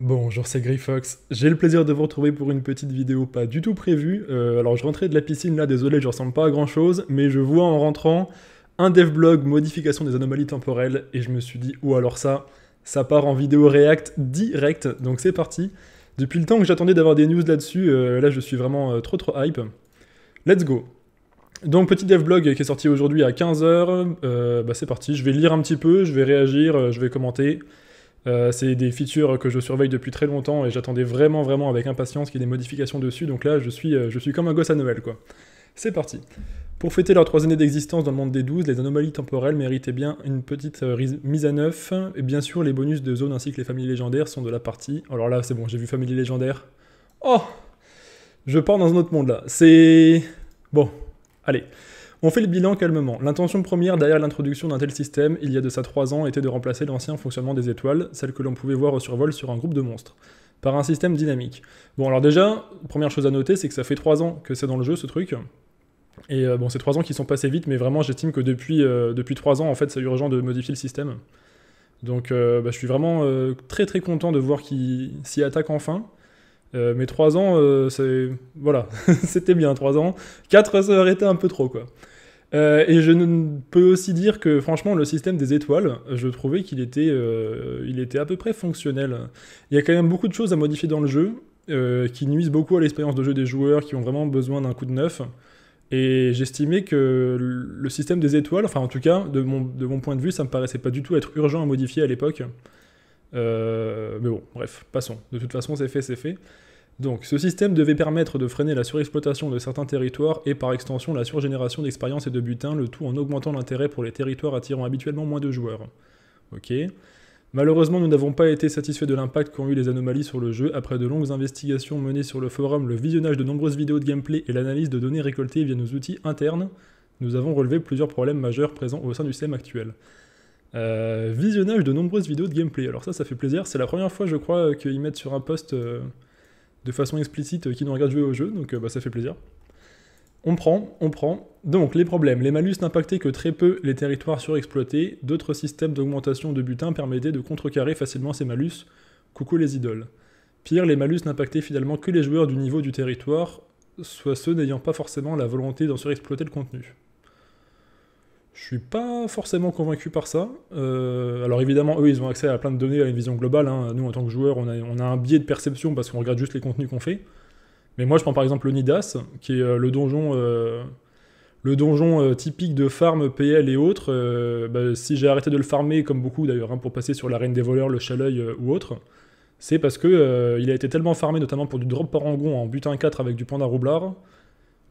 Bonjour, c'est Fox J'ai le plaisir de vous retrouver pour une petite vidéo pas du tout prévue. Euh, alors, je rentrais de la piscine là, désolé, je ressemble pas à grand chose, mais je vois en rentrant un blog modification des anomalies temporelles et je me suis dit, ou alors ça, ça part en vidéo React direct, donc c'est parti. Depuis le temps que j'attendais d'avoir des news là-dessus, euh, là je suis vraiment euh, trop trop hype. Let's go! Donc petit blog qui est sorti aujourd'hui à 15h, bah, c'est parti, je vais lire un petit peu, je vais réagir, je vais commenter, euh, c'est des features que je surveille depuis très longtemps et j'attendais vraiment, vraiment avec impatience qu'il y ait des modifications dessus. Donc là, je suis, euh, je suis comme un gosse à Noël, quoi. C'est parti. Pour fêter leurs trois années d'existence dans le monde des 12, les anomalies temporelles méritaient bien une petite euh, mise à neuf. Et bien sûr, les bonus de zone ainsi que les familles légendaires sont de la partie. Alors là, c'est bon, j'ai vu famille légendaire. Oh Je pars dans un autre monde là. C'est. Bon, allez. On fait le bilan calmement. L'intention première derrière l'introduction d'un tel système, il y a de ça 3 ans, était de remplacer l'ancien fonctionnement des étoiles, celle que l'on pouvait voir au survol sur un groupe de monstres, par un système dynamique. Bon alors déjà, première chose à noter, c'est que ça fait 3 ans que c'est dans le jeu ce truc. Et euh, bon, c'est 3 ans qui sont passés vite, mais vraiment j'estime que depuis, euh, depuis 3 ans, en fait, c'est urgent de modifier le système. Donc euh, bah, je suis vraiment très très content de voir qu'il s'y attaque enfin. mais 3 ans, c'est... Voilà, c'était bien 3 ans. 4 ça aurait été un peu trop, quoi. Euh, et je peux aussi dire que franchement le système des étoiles, je trouvais qu'il était, euh, il était à peu près fonctionnel. Il y a quand même beaucoup de choses à modifier dans le jeu euh, qui nuisent beaucoup à l'expérience de jeu des joueurs qui ont vraiment besoin d'un coup de neuf. Et j'estimais que le système des étoiles, enfin en tout cas de mon, point de vue, ça me paraissait pas du tout être urgent à modifier à l'époque. mais bon, bref, passons. De toute façon, c'est fait, c'est fait. Donc, ce système devait permettre de freiner la surexploitation de certains territoires et par extension la surgénération d'expériences et de butins, le tout en augmentant l'intérêt pour les territoires attirant habituellement moins de joueurs. Ok. Malheureusement, nous n'avons pas été satisfaits de l'impact qu'ont eu les anomalies sur le jeu après de longues investigations menées sur le forum, le visionnage de nombreuses vidéos de gameplay et l'analyse de données récoltées via nos outils internes. Nous avons relevé plusieurs problèmes majeurs présents au sein du système actuel. Euh, visionnage de nombreuses vidéos de gameplay. Alors ça, ça fait plaisir. C'est la première fois, je crois, qu'ils mettent sur un post euh, de façon explicite euh, qui nous regarde jouer au jeu, donc euh, bah, ça fait plaisir. On prend, on prend. Donc les problèmes, les malus n'impactaient que très peu les territoires surexploités, d'autres systèmes d'augmentation de butin permettaient de contrecarrer facilement ces malus, coucou les idoles. Pire, les malus n'impactaient finalement que les joueurs du niveau du territoire, soit ceux n'ayant pas forcément la volonté d'en surexploiter le contenu. Je suis pas forcément convaincu par ça. Euh, alors évidemment, eux, ils ont accès à plein de données, à une vision globale. Hein. Nous, en tant que joueurs, on a, un biais de perception parce qu'on regarde juste les contenus qu'on fait. Mais moi, je prends par exemple le Nidas, qui est euh, le donjon, euh, le donjon typique de farm, PL et autres. Bah, si j'ai arrêté de le farmer, comme beaucoup d'ailleurs, hein, pour passer sur la Reine des Voleurs, le Chaleuil ou autre, c'est parce que il a été tellement farmé, notamment pour du drop parangon en butin 4 avec du panda roublard,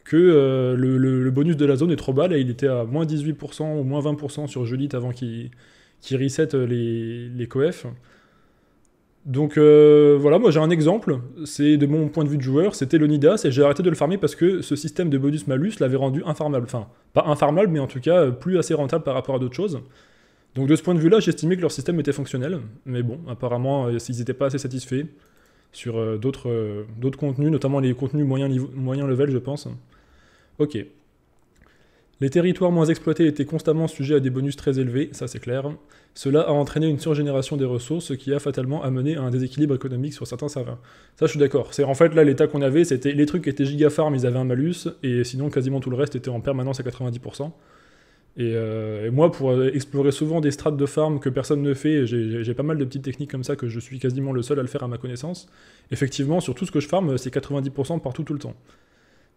que euh, le, bonus de la zone est trop bas. Là, il était à moins 18% ou moins 20% sur Jolite avant qu'il qu reset euh, les, les coefs. Donc euh, voilà, moi j'ai un exemple, c'est de mon point de vue de joueur, c'était Lonidas, et j'ai arrêté de le farmer parce que ce système de bonus-malus l'avait rendu infarmable. Enfin, pas infarmable, mais en tout cas plus assez rentable par rapport à d'autres choses. Donc de ce point de vue-là, j'estimais que leur système était fonctionnel, mais bon, apparemment, ils n'étaient pas assez satisfaits sur euh, euh, d'autres contenus, notamment les contenus moyen, moyen level, je pense. Ok. Les territoires moins exploités étaient constamment sujets à des bonus très élevés, ça c'est clair. Cela a entraîné une surgénération des ressources, ce qui a fatalement amené à un déséquilibre économique sur certains serveurs. Ça je suis d'accord. C'est en fait là l'état qu'on avait, c'était les trucs étaient farm ils avaient un malus, et sinon quasiment tout le reste était en permanence à 90%. Euh, et, moi, pour explorer souvent des strates de farm que personne ne fait, j'ai pas mal de petites techniques comme ça que je suis quasiment le seul à le faire à ma connaissance. Effectivement, sur tout ce que je farm, c'est 90% partout tout le temps.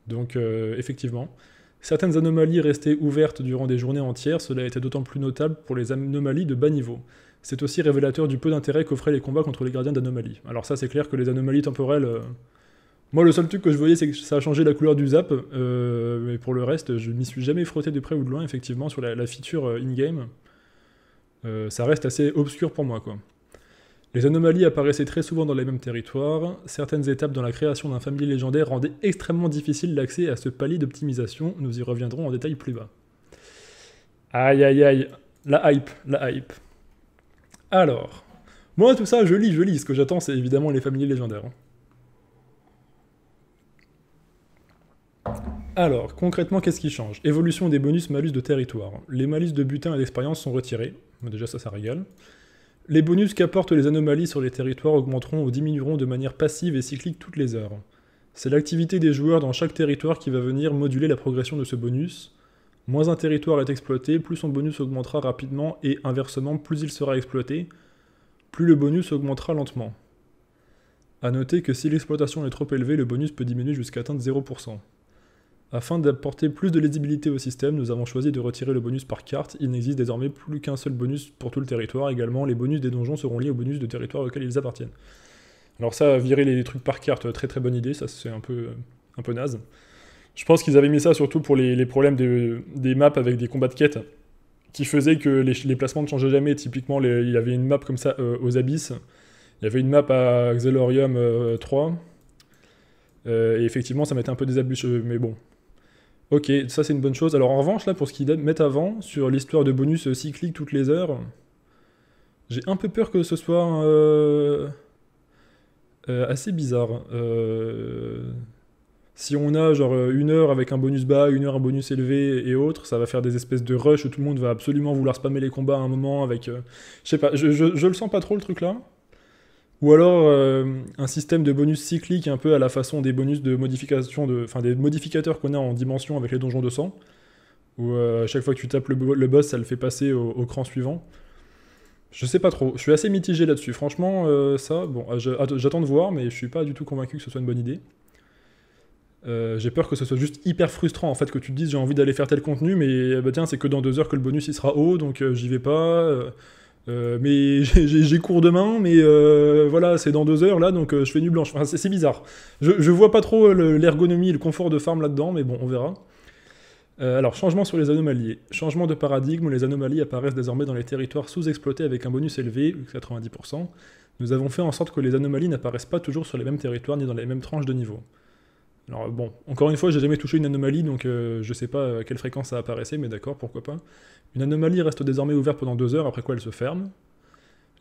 Donc, euh, effectivement. Certaines anomalies restaient ouvertes durant des journées entières, cela était d'autant plus notable pour les anomalies de bas niveau. C'est aussi révélateur du peu d'intérêt qu'offraient les combats contre les gardiens d'anomalies. Alors ça, c'est clair que les anomalies temporelles, euh, moi, le seul truc que je voyais, c'est que ça a changé la couleur du zap. Euh, mais pour le reste, je n'y suis jamais frotté de près ou de loin, effectivement, sur la, feature euh, in-game. Euh, ça reste assez obscur pour moi, quoi. Les anomalies apparaissaient très souvent dans les mêmes territoires. Certaines étapes dans la création d'un familier légendaire rendaient extrêmement difficile l'accès à ce palier d'optimisation. Nous y reviendrons en détail plus bas. Aïe aïe aïe, la hype, la hype. Alors, moi tout ça, je lis, je lis. Ce que j'attends, c'est évidemment les familles légendaires. Hein. Alors, concrètement, qu'est-ce qui change Évolution des bonus-malus de territoire. Les malus de butin et d'expérience sont retirés. Déjà, ça, ça régale. Les bonus qu'apportent les anomalies sur les territoires augmenteront ou diminueront de manière passive et cyclique toutes les heures. C'est l'activité des joueurs dans chaque territoire qui va venir moduler la progression de ce bonus. Moins un territoire est exploité, plus son bonus augmentera rapidement et inversement, plus il sera exploité, plus le bonus augmentera lentement. A noter que si l'exploitation est trop élevée, le bonus peut diminuer jusqu'à atteindre 0%. Afin d'apporter plus de lisibilité au système, nous avons choisi de retirer le bonus par carte. Il n'existe désormais plus qu'un seul bonus pour tout le territoire. Également, les bonus des donjons seront liés aux bonus de territoire auquel ils appartiennent. Alors ça, virer les trucs par carte, très très bonne idée, ça c'est un peu, un peu naze. Je pense qu'ils avaient mis ça surtout pour les, problèmes des maps avec des combats de quêtes, qui faisaient que les, placements ne changeaient jamais. Typiquement, il y avait une map comme ça euh, aux abysses, il y avait une map à Xelorium 3, euh, euh, et effectivement ça mettait un peu des abus, mais bon, Ok, ça c'est une bonne chose. Alors en revanche, là, pour ce qu'ils mettent avant, sur l'histoire de bonus cyclique toutes les heures, j'ai un peu peur que ce soit euh, euh, assez bizarre. Euh, si on a genre une heure avec un bonus bas, une heure un bonus élevé et autres, ça va faire des espèces de rush où tout le monde va absolument vouloir spammer les combats à un moment avec... je sais pas, je le sens pas trop le truc là. Ou alors euh, un système de bonus cyclique un peu à la façon des bonus de modification, de, enfin des modificateurs qu'on a en dimension avec les donjons de sang, où euh, à chaque fois que tu tapes le, boss, ça le fait passer au, cran suivant. Je sais pas trop, je suis assez mitigé là-dessus. Franchement, euh, ça, bon, ah, j'attends de voir, mais je suis pas du tout convaincu que ce soit une bonne idée. j'ai peur que ce soit juste hyper frustrant en fait que tu te dises j'ai envie d'aller faire tel contenu mais bah tiens c'est que dans deux heures que le bonus il sera haut donc j'y vais pas euh, mais j'ai cours demain, mais euh, voilà, c'est dans deux heures là, donc euh, je fais nu blanche. Enfin, c'est bizarre. Je, vois pas trop l'ergonomie le, et le confort de farm là-dedans, mais bon, on verra. alors, changement sur les anomalies. Changement de paradigme les anomalies apparaissent désormais dans les territoires sous-exploités avec un bonus élevé, 90%. Nous avons fait en sorte que les anomalies n'apparaissent pas toujours sur les mêmes territoires ni dans les mêmes tranches de niveau. Alors bon, encore une fois, j'ai jamais touché une anomalie, donc je euh, je sais pas à euh, quelle fréquence ça apparaissait, mais d'accord, pourquoi pas. Une anomalie reste désormais ouverte pendant deux heures, après quoi elle se ferme.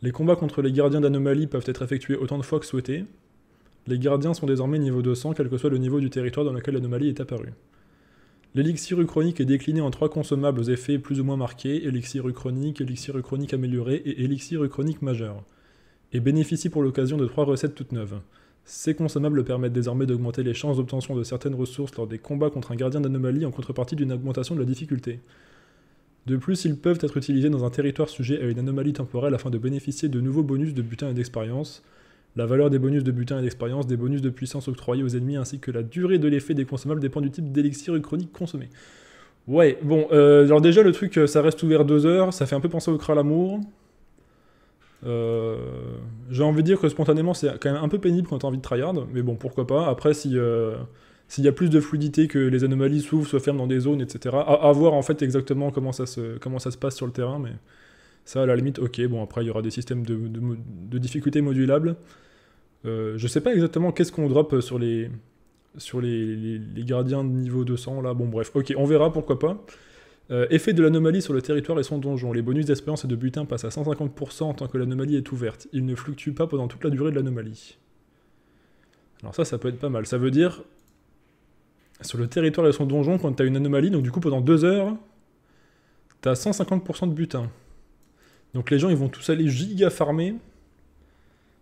Les combats contre les gardiens d'anomalie peuvent être effectués autant de fois que souhaité. Les gardiens sont désormais niveau 200, quel que soit le niveau du territoire dans lequel l'anomalie est apparue. L'élixir uchronique est décliné en trois consommables aux effets plus ou moins marqués, élixir uchronique, élixir uchronique amélioré et élixir uchronique majeur, et bénéficie pour l'occasion de trois recettes toutes neuves. Ces consommables permettent désormais d'augmenter les chances d'obtention de certaines ressources lors des combats contre un gardien d'anomalie en contrepartie d'une augmentation de la difficulté. De plus, ils peuvent être utilisés dans un territoire sujet à une anomalie temporelle afin de bénéficier de nouveaux bonus de butin et d'expérience. La valeur des bonus de butin et d'expérience, des bonus de puissance octroyés aux ennemis ainsi que la durée de l'effet des consommables dépend du type d'élixir chronique consommé. Ouais, bon, euh, alors déjà le truc, euh, ça reste ouvert deux heures, ça fait un peu penser au Kralamour. Euh, j'ai envie de dire que spontanément, c'est quand même un peu pénible quand t'as envie de tryhard, mais bon, pourquoi pas. Après, euh, s'il y a plus de fluidité, que les anomalies s'ouvrent, se ferment dans des zones, etc. À, voir en fait exactement comment ça, se, comment ça se passe sur le terrain, mais ça à la limite, ok. Bon, après il y aura des systèmes de, de, difficultés modulables. Euh, je sais pas exactement qu'est-ce qu'on drop sur les, sur les, les, gardiens de niveau 200 là. Bon, bref, ok, on verra pourquoi pas. Euh, effet de l'anomalie sur le territoire et son donjon. Les bonus d'espérance et de butin passent à 150% tant que l'anomalie est ouverte. Ils ne fluctuent pas pendant toute la durée de l'anomalie. Alors ça, ça peut être pas mal. Ça veut dire, sur le territoire et son donjon, quand t'as une anomalie, donc du coup pendant deux heures, t'as 150% de butin. Donc les gens, ils vont tous aller giga farmer.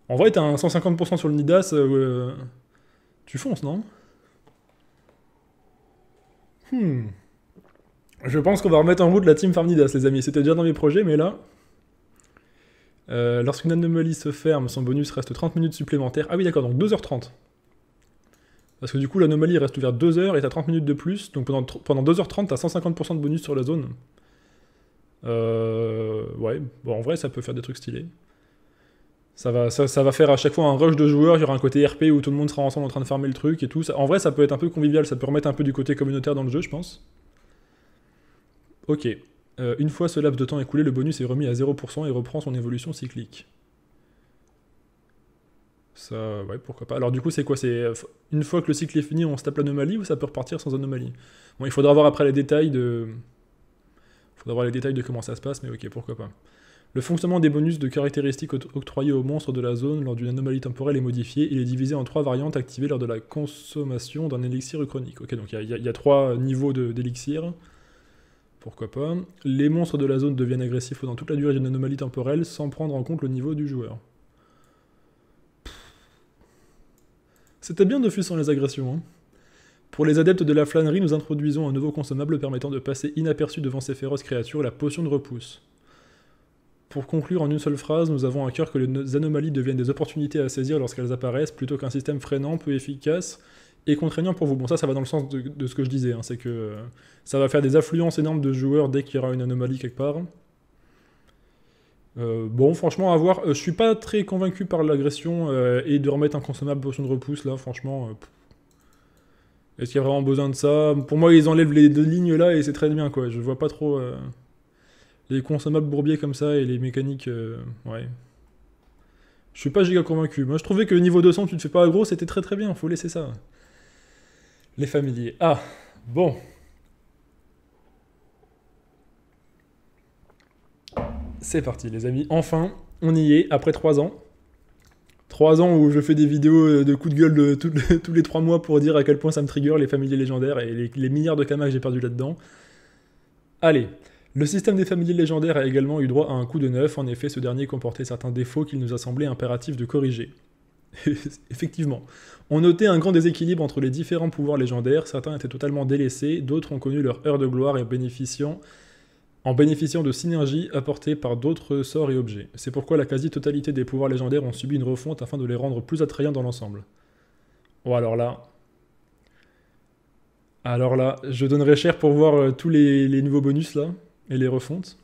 En vrai, t'as un 150% sur le Nidas, euh, euh, tu fonces, non Hmm... Je pense qu'on va remettre en route la team Farmidas, les amis. C'était déjà dans mes projets, mais là. Euh, lorsqu'une anomalie se ferme, son bonus reste 30 minutes supplémentaires. Ah oui, d'accord, donc 2h30. Parce que du coup, l'anomalie reste ouverte 2 heures et t'as 30 minutes de plus. Donc pendant, pendant 2h30, t'as 150% de bonus sur la zone. Euh, ouais, bon, en vrai, ça peut faire des trucs stylés. Ça va, ça, va faire à chaque fois un rush de joueurs, il y aura un côté RP où tout le monde sera ensemble en train de farmer le truc et tout. en vrai, ça peut être un peu convivial, ça peut remettre un peu du côté communautaire dans le jeu, je pense. Ok. Euh, une fois ce laps de temps écoulé, le bonus est remis à 0% et reprend son évolution cyclique. Ça, ouais, pourquoi pas. Alors du coup, c'est quoi euh, une fois que le cycle est fini, on se tape l'anomalie ou ça peut repartir sans anomalie Bon, il faudra voir après les détails de... Il faudra voir les détails de comment ça se passe, mais ok, pourquoi pas. Le fonctionnement des bonus de caractéristiques octroyées aux monstres de la zone lors d'une anomalie temporelle est modifié. Il est divisé en trois variantes activées lors de la consommation d'un élixir chronique. Ok, donc il y, a trois niveaux d'élixir pourquoi pas. Les monstres de la zone deviennent agressifs pendant toute la durée d'une anomalie temporelle sans prendre en compte le niveau du joueur. C'était bien fuir sans les agressions. Hein. Pour les adeptes de la flânerie, nous introduisons un nouveau consommable permettant de passer inaperçu devant ces féroces créatures, la potion de repousse. Pour conclure en une seule phrase, nous avons à cœur que les anomalies deviennent des opportunités à saisir lorsqu'elles apparaissent, plutôt qu'un système freinant peu efficace et contraignant pour vous. Bon, ça, ça va dans le sens de, ce que je disais, hein, c'est que euh, ça va faire des affluences énormes de joueurs dès qu'il y aura une anomalie quelque part. Euh, bon, franchement, à voir. Euh, je suis pas très convaincu par l'agression et de remettre un consommable potion de repousse, là, franchement. Est-ce qu'il y a vraiment besoin de ça Pour moi, ils enlèvent les deux lignes là et c'est très bien, quoi. Je vois pas trop les consommables bourbiers comme ça et les mécaniques. ouais. Je suis pas giga convaincu. Moi, je trouvais que niveau 200, tu ne fais pas aggro, c'était très très bien, faut laisser ça. Les familiers. Ah, bon. C'est parti, les amis. Enfin, on y est, après 3 ans. 3 ans où je fais des vidéos euh, de coups de gueule euh, tous les trois mois pour dire à quel point ça me trigger les familiers légendaires et les, milliards de kamas que j'ai perdu là-dedans. Allez. Le système des familiers légendaires a également eu droit à un coup de neuf, en effet ce dernier comportait certains défauts qu'il nous a semblé impératif de corriger. Effectivement. On notait un grand déséquilibre entre les différents pouvoirs légendaires, certains étaient totalement délaissés, d'autres ont connu leur heure de gloire et en bénéficiant de synergies apportées par d'autres sorts et objets. C'est pourquoi la quasi-totalité des pouvoirs légendaires ont subi une refonte afin de les rendre plus attrayants dans l'ensemble. Oh alors là... Alors là, je donnerais cher pour voir euh, tous les nouveaux bonus là, et les refontes.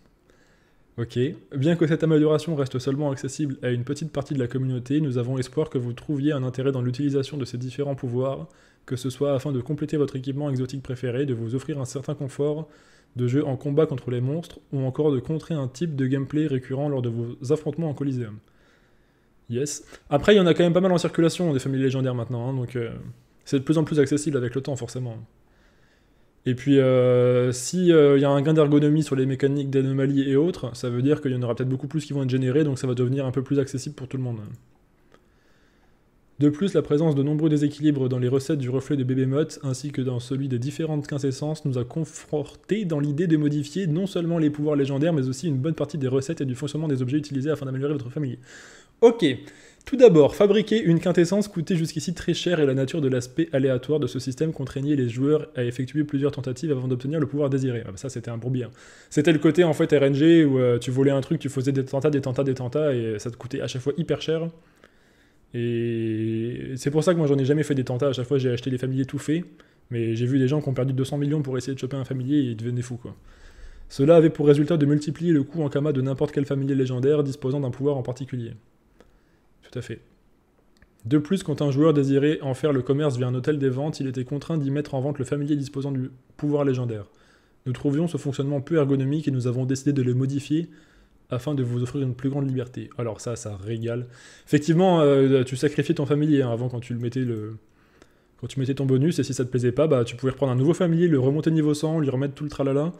Ok. Bien que cette amélioration reste seulement accessible à une petite partie de la communauté, nous avons espoir que vous trouviez un intérêt dans l'utilisation de ces différents pouvoirs, que ce soit afin de compléter votre équipement exotique préféré, de vous offrir un certain confort de jeu en combat contre les monstres, ou encore de contrer un type de gameplay récurrent lors de vos affrontements en Coliseum. Yes. Après, il y en a quand même pas mal en circulation des familles légendaires maintenant, hein, donc euh, c'est de plus en plus accessible avec le temps, forcément. Et puis, euh, s'il euh, y a un gain d'ergonomie sur les mécaniques d'anomalies et autres, ça veut dire qu'il y en aura peut-être beaucoup plus qui vont être générés, donc ça va devenir un peu plus accessible pour tout le monde. De plus, la présence de nombreux déséquilibres dans les recettes du reflet de bébé ainsi que dans celui des différentes essences, nous a confortés dans l'idée de modifier non seulement les pouvoirs légendaires, mais aussi une bonne partie des recettes et du fonctionnement des objets utilisés afin d'améliorer votre famille. Ok, tout d'abord, fabriquer une quintessence coûtait jusqu'ici très cher et la nature de l'aspect aléatoire de ce système contraignait les joueurs à effectuer plusieurs tentatives avant d'obtenir le pouvoir désiré. Ah bah ça, c'était un bourbier. C'était le côté en fait RNG où euh, tu volais un truc, tu faisais des tentats, des tentats, des tentats et ça te coûtait à chaque fois hyper cher. Et c'est pour ça que moi j'en ai jamais fait des tentats. À chaque fois, j'ai acheté des familiers tout faits, mais j'ai vu des gens qui ont perdu 200 millions pour essayer de choper un familier et ils devenaient fous quoi. Cela avait pour résultat de multiplier le coût en kama de n'importe quel familier légendaire disposant d'un pouvoir en particulier tout à fait. De plus, quand un joueur désirait en faire le commerce via un hôtel des ventes, il était contraint d'y mettre en vente le familier disposant du pouvoir légendaire. Nous trouvions ce fonctionnement peu ergonomique et nous avons décidé de le modifier afin de vous offrir une plus grande liberté. Alors ça, ça régale. Effectivement, euh, tu sacrifiais ton familier hein, avant quand tu le mettais le... Quand tu mettais ton bonus et si ça te plaisait pas, bah, tu pouvais reprendre un nouveau familier, le remonter niveau 100, lui remettre tout le tralala.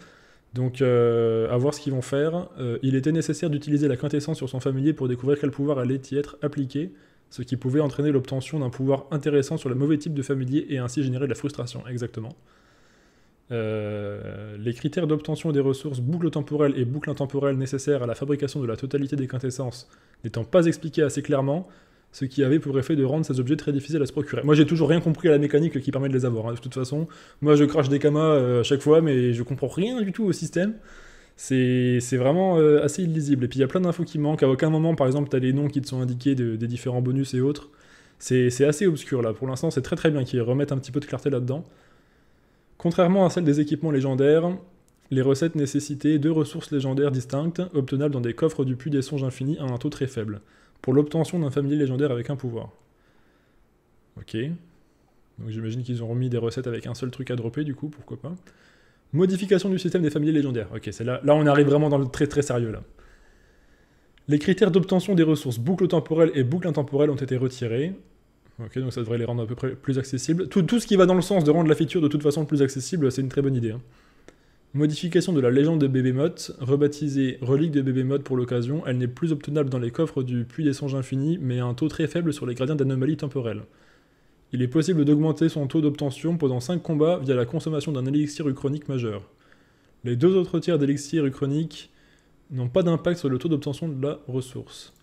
Donc, euh, à voir ce qu'ils vont faire. Euh, il était nécessaire d'utiliser la quintessence sur son familier pour découvrir quel pouvoir allait y être appliqué, ce qui pouvait entraîner l'obtention d'un pouvoir intéressant sur le mauvais type de familier et ainsi générer de la frustration. Exactement. Euh, les critères d'obtention des ressources boucles temporelles et boucles intemporelles nécessaires à la fabrication de la totalité des quintessences n'étant pas expliqués assez clairement, ce qui avait pour effet de rendre ces objets très difficiles à se procurer. Moi, j'ai toujours rien compris à la mécanique qui permet de les avoir. Hein, de toute façon, moi, je crache des kamas euh, à chaque fois, mais je comprends rien du tout au système. C'est vraiment euh, assez illisible. Et puis, il y a plein d'infos qui manquent. À aucun moment, par exemple, tu as les noms qui te sont indiqués des différents bonus et autres. C'est assez obscur, là. Pour l'instant, c'est très très bien qu'ils remettent un petit peu de clarté là-dedans. Contrairement à celle des équipements légendaires, les recettes nécessitaient deux ressources légendaires distinctes, obtenables dans des coffres du puits des songes infinis à un taux très faible pour l'obtention d'un familier légendaire avec un pouvoir. Ok. Donc j'imagine qu'ils ont remis des recettes avec un seul truc à dropper, du coup, pourquoi pas. Modification du système des familiers légendaires. Ok, c'est là, là on arrive vraiment dans le très très sérieux là. Les critères d'obtention des ressources boucle temporelle et boucle intemporelle ont été retirés. Ok, donc ça devrait les rendre à peu près plus accessibles. Tout, tout ce qui va dans le sens de rendre la feature de toute façon plus accessible, c'est une très bonne idée. Hein. Modification de la légende de Bébémoth, rebaptisée relique de mode pour l'occasion, elle n'est plus obtenable dans les coffres du Puits des Songes Infinis, mais a un taux très faible sur les gradients d'anomalies temporelles. Il est possible d'augmenter son taux d'obtention pendant 5 combats via la consommation d'un élixir uchronique majeur. Les deux autres tiers d'élixir uchronique n'ont pas d'impact sur le taux d'obtention de la ressource.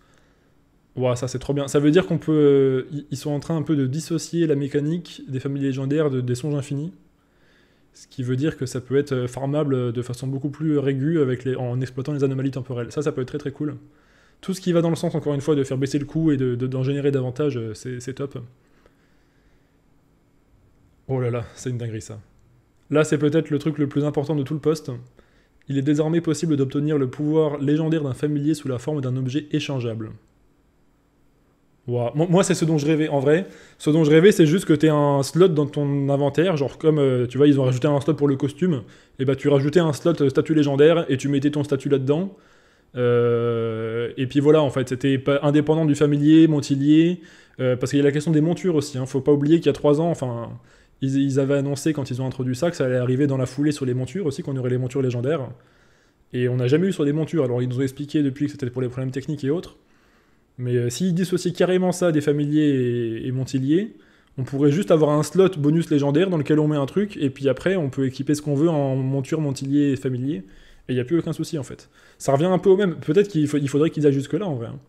Ouah, ça c'est trop bien. Ça veut dire qu'on peut. Euh, ils sont en train un peu de dissocier la mécanique des familles légendaires des songes infinis ce qui veut dire que ça peut être euh, farmable euh, de façon beaucoup plus régulière euh, avec en exploitant les anomalies temporelles. Ça, ça peut être très très cool. Tout ce qui va dans le sens, encore une fois, de faire baisser le coût et d'en générer davantage, c'est top. Oh là là, c'est une dinguerie ça. Là, c'est peut-être le truc le plus important de tout le poste. Il est désormais possible d'obtenir le pouvoir légendaire d'un familier sous la forme d'un objet échangeable. Moi, c'est ce dont je rêvais en vrai. Ce dont je rêvais, c'est juste que tu un slot dans ton inventaire. Genre, comme euh, tu vois, ils ont rajouté un slot pour le costume. Et eh bah, ben, tu rajoutais un slot euh, statut légendaire et tu mettais ton statut là-dedans. Euh, et puis voilà, en fait, c'était indépendant du familier, montilier. parce qu'il y a la question des montures aussi. Hein. Faut pas oublier qu'il y a trois ans, enfin, ils, ils, avaient annoncé quand ils ont introduit ça que ça allait arriver dans la foulée sur les montures aussi, qu'on aurait les montures légendaires. Et on n'a jamais eu sur les montures. Alors, ils nous ont expliqué depuis que c'était pour les problèmes techniques et autres. Mais euh, s'ils dissocient carrément ça des familiers et, montilliers, on pourrait juste avoir un slot bonus légendaire dans lequel on met un truc, et puis après, on peut équiper ce qu'on veut en monture, montilier, et familier, et il n'y a plus aucun souci en fait. Ça revient un peu au même. Peut-être qu'il faudrait qu'ils aillent jusque-là en vrai. Hein.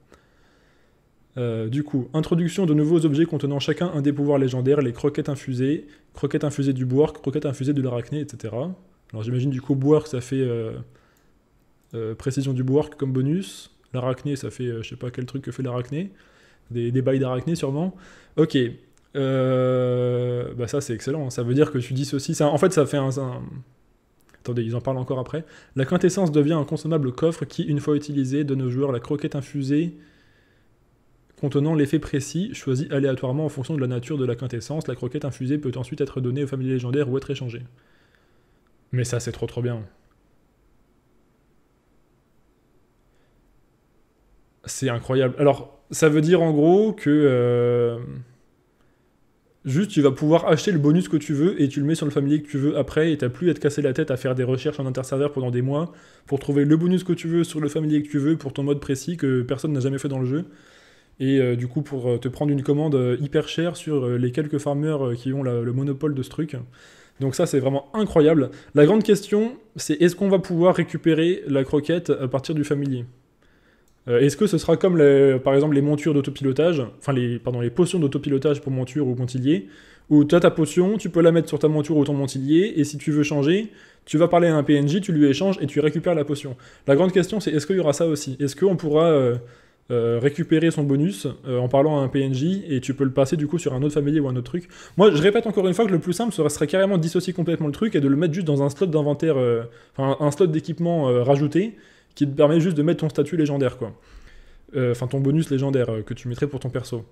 Euh, du coup, introduction de nouveaux objets contenant chacun un des pouvoirs légendaires, les croquettes infusées, croquettes infusées du boire, croquettes infusées de l'arachné, etc. Alors j'imagine du coup boire ça fait euh, précision du Boarque comme bonus l'arachné, ça fait euh, je sais pas quel truc que fait l'arachné, des, des bails d'arachné sûrement. Ok, euh, bah ça c'est excellent, ça veut dire que tu dis ceci, en fait ça fait un, un... Attendez, ils en parlent encore après. La quintessence devient un consommable coffre qui, une fois utilisé, donne au joueur la croquette infusée contenant l'effet précis, choisi aléatoirement en fonction de la nature de la quintessence. La croquette infusée peut ensuite être donnée aux familles légendaires ou être échangée. Mais ça c'est trop trop bien. C'est incroyable. Alors, ça veut dire en gros que euh, juste tu vas pouvoir acheter le bonus que tu veux et tu le mets sur le familier que tu veux après et t'as plus à te casser la tête à faire des recherches en interserveur pendant des mois pour trouver le bonus que tu veux sur le familier que tu veux pour ton mode précis que personne n'a jamais fait dans le jeu. Et euh, du coup, pour euh, te prendre une commande hyper chère sur les quelques farmers qui ont le monopole de ce truc. Donc ça, c'est vraiment incroyable. La grande question, c'est est-ce qu'on va pouvoir récupérer la croquette à partir du familier euh, est-ce que ce sera comme par exemple les montures d'autopilotage, enfin les, les potions d'autopilotage pour monture ou montillier, où tu as ta potion, tu peux la mettre sur ta monture ou ton montilier, et si tu veux changer, tu vas parler à un PNJ, tu lui échanges et tu récupères la potion. La grande question c'est est-ce qu'il y aura ça aussi Est-ce qu'on pourra euh, euh, récupérer son bonus en parlant à un PNJ et tu peux le passer du coup sur un autre familier ou un autre truc Moi je répète encore une fois que le plus simple serait, serait carrément de dissocier complètement le truc et de le mettre juste dans un slot d'inventaire, enfin un slot d'équipement rajouté qui te permet juste de mettre ton statut légendaire, quoi. Euh, enfin, ton bonus légendaire euh, que tu mettrais pour ton perso.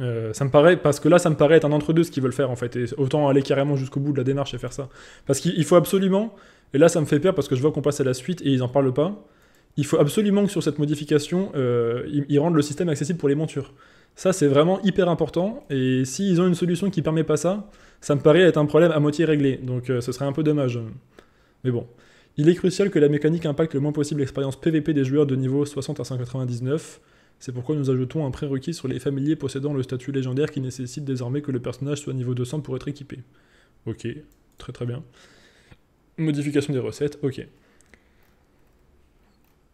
Euh, ça me paraît, parce que là, ça me paraît être un entre-deux ce qu'ils veulent faire en fait, et autant aller carrément jusqu'au bout de la démarche et faire ça. Parce qu'il faut absolument, et là ça me fait peur parce que je vois qu'on passe à la suite et ils n'en parlent pas, il faut absolument que sur cette modification, ils, rendent le système accessible pour les montures. Ça c'est vraiment hyper important, et s'ils ont une solution qui permet pas ça, ça me paraît être un problème à moitié réglé, donc ce serait un peu dommage. Mais bon. Il est crucial que la mécanique impacte le moins possible l'expérience PVP des joueurs de niveau 60 à 199. C'est pourquoi nous ajoutons un prérequis sur les familiers possédant le statut légendaire qui nécessite désormais que le personnage soit niveau 200 pour être équipé. Ok, très très bien. Modification des recettes, ok.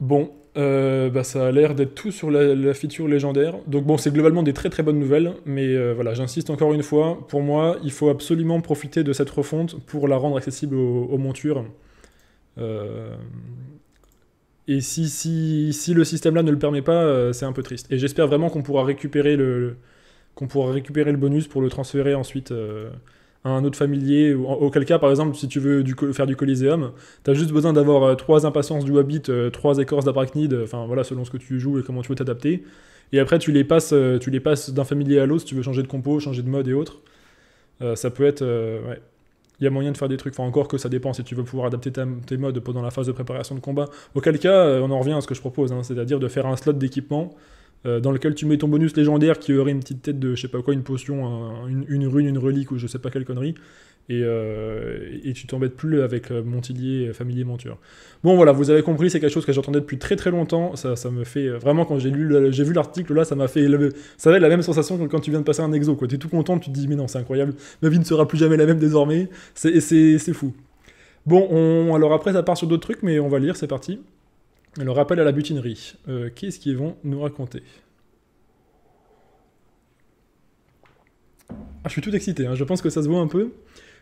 Bon, euh, bah, ça a l'air d'être tout sur la, feature légendaire. Donc bon, c'est globalement des très très bonnes nouvelles, mais euh, voilà, j'insiste encore une fois, pour moi, il faut absolument profiter de cette refonte pour la rendre accessible aux montures euh, et si, si, si le système-là ne le permet pas, euh, c'est un peu triste. Et j'espère vraiment qu'on pourra récupérer le, qu'on pourra récupérer le bonus pour le transférer ensuite euh, à un autre familier. Ou, auquel cas, par exemple, si tu veux du, faire du Coliseum, t'as juste besoin d'avoir trois impatiences du Habit, trois écorces d'Abraknid, enfin voilà, selon ce que tu joues et comment tu veux t'adapter. Et après, tu les passes, tu les passes d'un familier à l'autre si tu veux changer de compo, changer de mode et autres. ça peut être. ouais il y a moyen de faire des trucs. Enfin, encore que ça dépend si tu veux pouvoir adapter tes modes pendant la phase de préparation de combat. Auquel cas, euh, on en revient à ce que je propose, hein, c'est-à-dire de faire un slot d'équipement euh, dans lequel tu mets ton bonus légendaire qui aurait une petite tête de je sais pas quoi, une potion, une, rune, une relique ou je sais pas quelle connerie. Et, euh, tu t'embêtes plus avec euh, Montilier, Familier, Monture. Bon voilà, vous avez compris, c'est quelque chose que j'entendais depuis très très longtemps. Ça, me fait vraiment quand j'ai vu l'article là, ça m'a fait, ça avait la même sensation que quand tu viens de passer un exo. Quoi, es tout content, tu te dis mais non, c'est incroyable, ma vie ne sera plus jamais la même désormais. C'est, c'est, c'est fou. Bon, alors après ça part sur d'autres trucs, mais on va lire, c'est parti. Le rappel à la butinerie. Euh, Qu'est-ce qu'ils vont nous raconter ah, Je suis tout excité, hein. je pense que ça se voit un peu.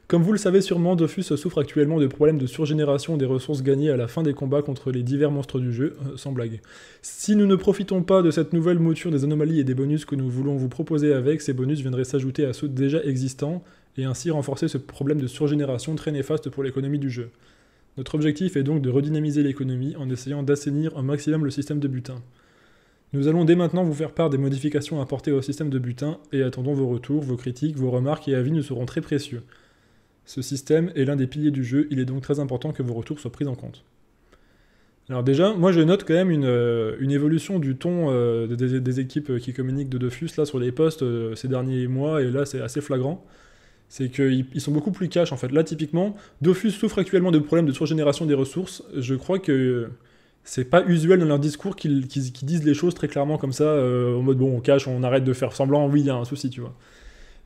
Comme vous le savez sûrement, Dofus souffre actuellement de problèmes de surgénération des ressources gagnées à la fin des combats contre les divers monstres du jeu, euh, sans blague. Si nous ne profitons pas de cette nouvelle mouture des anomalies et des bonus que nous voulons vous proposer avec, ces bonus viendraient s'ajouter à ceux déjà existants et ainsi renforcer ce problème de surgénération très néfaste pour l'économie du jeu. Notre objectif est donc de redynamiser l'économie en essayant d'assainir un maximum le système de butin. Nous allons dès maintenant vous faire part des modifications apportées au système de butin et attendons vos retours, vos critiques, vos remarques et avis nous seront très précieux. Ce système est l'un des piliers du jeu, il est donc très important que vos retours soient pris en compte. Alors déjà, moi je note quand même une, euh, évolution du ton euh, des, équipes qui communiquent de Dofus là sur les postes euh, ces derniers mois, et là c'est assez flagrant. C'est qu'ils sont beaucoup plus cash en fait. Là, typiquement, Dofus souffre actuellement de problèmes de surgénération des ressources. Je crois que c'est pas usuel dans leur discours qu'ils disent les choses très clairement comme ça, au euh, en mode bon, on cache, on arrête de faire semblant, oui, il y a un souci, tu vois.